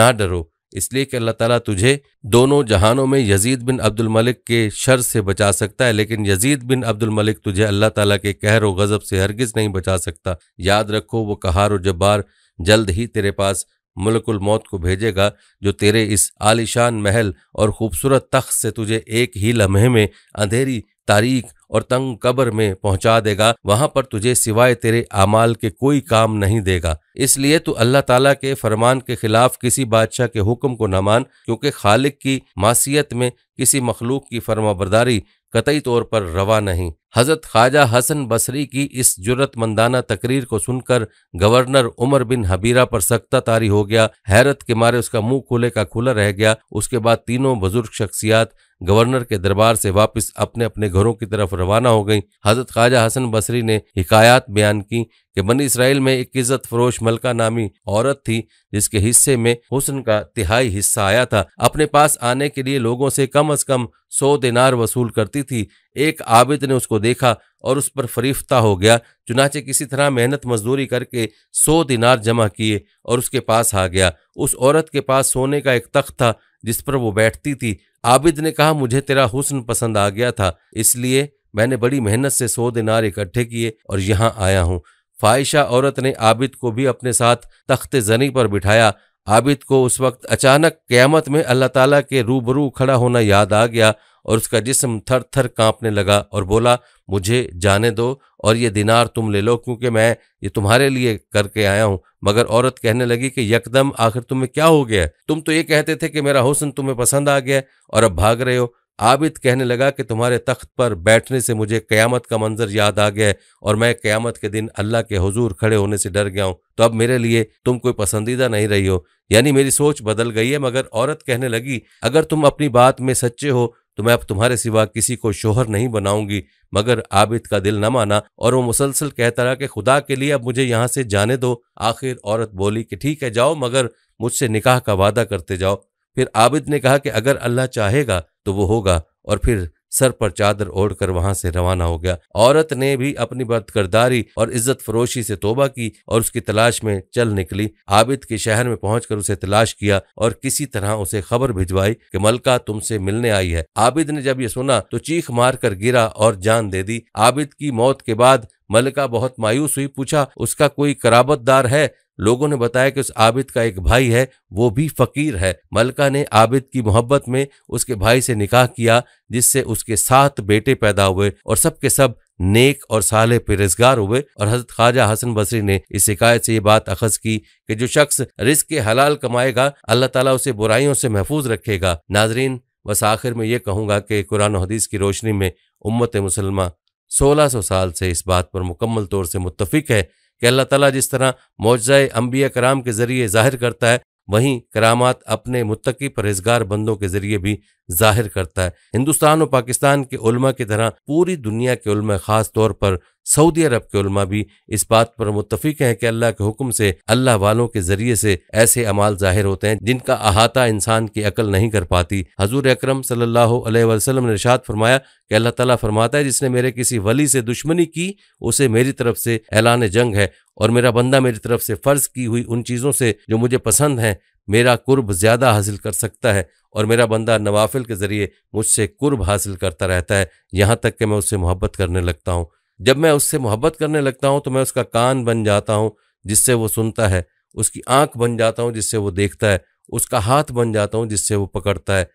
ना डरो इसलिए कि अल्लाह ताला तुझे दोनों जहानों में यजीद बिन अब्दुल मलिक के शर से बचा सकता है लेकिन यजीद बिन अब्दुल मलिक तुझे अल्लाह ताला के कहर व गज़ब से हरगिज़ नहीं बचा सकता याद रखो वो कहार व जब्बार जल्द ही तेरे पास मुलकुल मौत को भेजेगा जो तेरे इस आलिशान महल और खूबसूरत तख्त से तुझे एक ही लम्हे में अंधेरी तारीख और तंग कब्र में पहुंचा देगा वहां पर तुझे सिवाय तेरे अमाल के कोई काम नहीं देगा इसलिए तू अल्लाह ताला के फरमान के खिलाफ किसी बादशाह के हुक्म को न मान क्योंकि खालिक की मासीत में किसी मखलूक की फर्माबरदारी कतई तौर पर रवा नहीं हजरत ख्वाजा हसन बसरी की इस जुरतमंदाना तकरीर को सुनकर गवर्नर उमर बिन हबीरा पर सख्ता तारी हो गया हैरत के मारे उसका मुंह खुले का खुला रह गया उसके बाद तीनों बुजुर्ग शख्सियात गवर्नर के दरबार से वापस अपने अपने घरों की तरफ रवाना हो गई हजरत ख्वाजा हसन बसरी ने हिकायात बयान की कि बनी इसराइल में एक इज्जत फरोश मलका नामी औरत थी जिसके हिस्से में हुसन का तिहाई हिस्सा आया था अपने पास आने के लिए लोगों से कम अज कम सौ दिनार वसूल करती थी एक आबिद ने उसको देखा और उस पर फरीफ्ता हो गया चुनाचे किसी तरह मेहनत मजदूरी करके सौ दिनार जमा किए और उसके पास आ गया उस औरत के पास सोने का एक तख्त था जिस पर वो बैठती थी आबिद ने कहा मुझे तेरा हुसन पसंद आ गया था इसलिए मैंने बड़ी मेहनत से सौ दिनार इकट्ठे किए और यहाँ आया हूँ फाइशा औरत ने आबिद को भी अपने साथ तख्त जनी पर बिठाया आबिद को उस वक्त अचानक क्यामत में अल्लाह ताला के रूबरू खड़ा होना याद आ गया और उसका जिस्म थर थर कांपने लगा और बोला मुझे जाने दो और ये दिनार तुम ले लो क्योंकि मैं ये तुम्हारे लिए करके आया हूँ मगर औरत कहने लगी कि यकदम आखिर तुम्हें क्या हो गया तुम तो ये कहते थे कि मेरा हुसन तुम्हें पसंद आ गया और अब भाग रहे हो आबिद कहने लगा कि तुम्हारे तख्त पर बैठने से मुझे कयामत का मंजर याद आ गया और मैं कयामत के दिन अल्लाह के हुजूर खड़े होने से डर गया हूं तो अब मेरे लिए तुम कोई पसंदीदा नहीं रही हो यानी मेरी सोच बदल गई है मगर औरत कहने लगी अगर तुम अपनी बात में सच्चे हो तो मैं अब तुम्हारे सिवा किसी को शोहर नहीं बनाऊंगी मगर आबिद का दिल न माना और वो मुसलसल कहता रहा कि खुदा के लिए अब मुझे यहाँ से जाने दो आखिर औरत बोली कि ठीक है जाओ मगर मुझसे निकाह का वादा करते जाओ फिर आबिद ने कहा कि अगर अल्लाह चाहेगा तो वो होगा और फिर सर पर चादर ओढ़कर वहां से रवाना हो गया औरत ने भी अपनी बदकरदारी और इज्जत फरोशी से तोबा की और उसकी तलाश में चल निकली आबिद के शहर में पहुंचकर उसे तलाश किया और किसी तरह उसे खबर भिजवाई कि मलका तुमसे मिलने आई है आबिद ने जब ये सुना तो चीख मार कर गिरा और जान दे दी आबिद की मौत के बाद मलका बहुत मायूस हुई पूछा उसका कोई कराबतदार है लोगों ने बताया कि उस आबिद का एक भाई है वो भी फकीर है मलका ने आबिद की मोहब्बत में उसके भाई से निकाह किया जिससे उसके सात बेटे पैदा हुए और सबके सब नेक और साले पेरेजगार हुए और हजरत ख्वाजा हसन बसरी ने इस शिकायत से ये बात अखज की कि जो शख्स रिस्क के हलाल कमाएगा अल्लाह ताला उसे बुराइयों से महफूज रखेगा नाजरीन बस आखिर में ये कहूँगा कि कुरान हदीस की रोशनी में उम्मत मुसलमा सोलह सौ साल से इस बात पर मुकम्मल तौर से मुतफिक है कि अल्लाह ताला जिस तरह मुआवजा अम्बिया कराम के ज़रिए जाहिर करता है वहीं करामात अपने मुतकी परहेजगार बंदों के ज़रिए भी जाहिर करता है हिंदुस्तान और पाकिस्तान के उलमा की तरह पूरी दुनिया के उलमा ख़ास तौर पर सऊदी अरब के उलमा भी इस बात पर मुतफिक हैं कि अल्लाह के हुक्म से अल्लाह वालों के जरिए से ऐसे अमाल जाहिर होते हैं जिनका अहाता इंसान की अकल नहीं कर पाती हजूर अक्रम सल्लाम ने इर्शाद फरमाया कि अल्लाह तला फरमाता है जिसने मेरे किसी वली से दुश्मनी की उसे मेरी तरफ से ऐलान जंग है और मेरा बंदा मेरी तरफ से फ़र्ज की हुई उन चीज़ों से जो मुझे पसंद हैं मेरा कुर्ब ज़्यादा हासिल कर सकता है और मेरा बंदा नवाफिल के ज़रिए मुझसे कुर्ब हासिल करता रहता है यहाँ तक कि मैं उससे मोहब्बत करने लगता हूँ जब मैं उससे मोहब्बत करने लगता हूँ तो मैं उसका कान बन जाता हूँ जिससे वो सुनता है उसकी आँख बन जाता हूँ जिससे वो देखता है उसका हाथ बन जाता हूँ जिससे वो पकड़ता है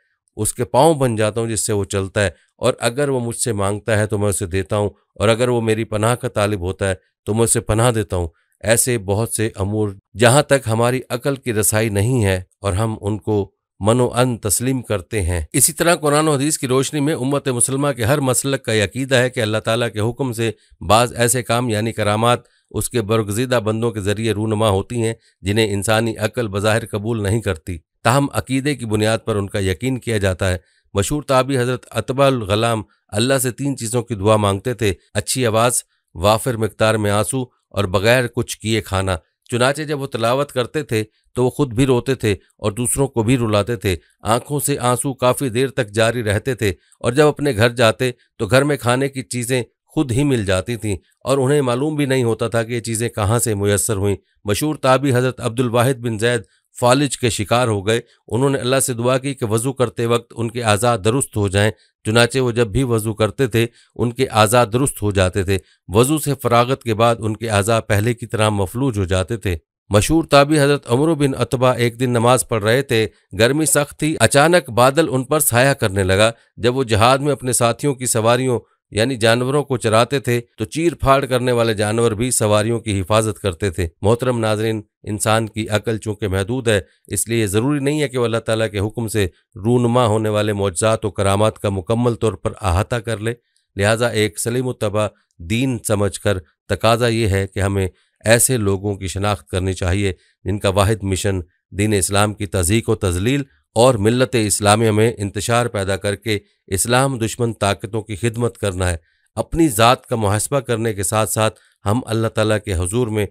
उसके पाँव बन जाता हूँ जिससे वो चलता है और अगर वो मुझसे मांगता है तो मैं उसे देता हूँ और अगर वो मेरी पनाह का तालिब होता है तो मैं उसे पनाह देता हूँ ऐसे बहुत से अमूर जहाँ तक हमारी अकल की रसाई नहीं है और हम उनको मनोअन तस्लीम करते हैं इसी तरह कुरान हदीस की रोशनी में उम्मत मुसलमा के हर मसलक का यकीदा है कि अल्लाह ताला के हुक्म से बाज़ ऐसे काम यानी करामात उसके बरगजीदा बंदों के जरिए रूनमा होती हैं जिन्हें इंसानी अकल बज़ाहिर कबूल नहीं करती ताहम अकीदे की बुनियाद पर उनका यकीन किया जाता है मशहूर ताबी हज़रत अतबाल गलाम अल्लाह से तीन चीज़ों की दुआ मांगते थे अच्छी आवाज़ वाफिर मकदार में आंसू और बगैर कुछ किए खाना चुनाचे जब वो तलावत करते थे तो वो खुद भी रोते थे और दूसरों को भी रुलाते थे आंखों से आंसू काफ़ी देर तक जारी रहते थे और जब अपने घर जाते तो घर में खाने की चीज़ें खुद ही मिल जाती थीं और उन्हें मालूम भी नहीं होता था कि ये चीज़ें कहाँ से मैसर हुई मशहूर ताबी हज़रत अब्दुल वाहिद बिन जैद फालिज के शिकार हो गए उन्होंने अल्लाह से दुआ की कि वज़ू करते वक्त उनके आज़ाद दुरुस्त हो जाएं चुनाचे वो जब भी वज़ू करते थे उनके आज़ाद दुरुस्त हो जाते थे वज़ू से फरागत के बाद उनके आज़ा पहले की तरह मफलूज हो जाते थे मशहूर ताबी हज़रत अमर बिन अतबा एक दिन नमाज पढ़ रहे थे गर्मी सख्त थी अचानक बादल उन पर साया करने लगा जब वो जहाज में अपने साथियों की सवारियों यानी जानवरों को चराते थे तो चीर फाड़ करने वाले जानवर भी सवारियों की हिफाजत करते थे मोहतरम नाजरीन इंसान की अकल चूंकि महदूद है इसलिए ज़रूरी नहीं है कि वह अल्लाह ताला के हुक्म से रूनमा होने वाले मुआजात व करामात का मुकम्मल तौर पर अहाता कर ले लिहाजा एक सलीम तबा दीन समझ कर तकाजा ये है कि हमें ऐसे लोगों की शनाख्त करनी चाहिए जिनका वाद मिशन दीन इस्लाम की तजीक व तजलील और मिलत इस्लामिया में इंतशार पैदा करके इस्लाम दुश्मन ताकतों की खिदमत करना है अपनी ज़ात का मुहासबा करने के साथ साथ हम अल्लाह ताला के हजूर में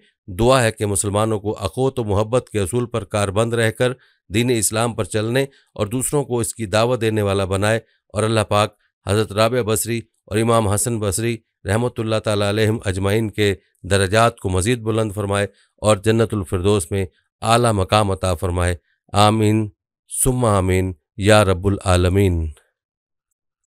दुआ है कि मुसलमानों को अखोत व मोहब्बत के असूल पर कारबंद रहकर दीन इस्लाम पर चलने और दूसरों को इसकी दावत देने वाला बनाए और अल्लाह पाक हज़रत राब बसरी और इमाम हसन बसरी रहमत तम अजमाइन के दर्जात को मज़ीद बुलंद फरमाए और जन्नतफरदोस में अली मकाम अता फरमाए आमीन ثم آمين يا رب العالمين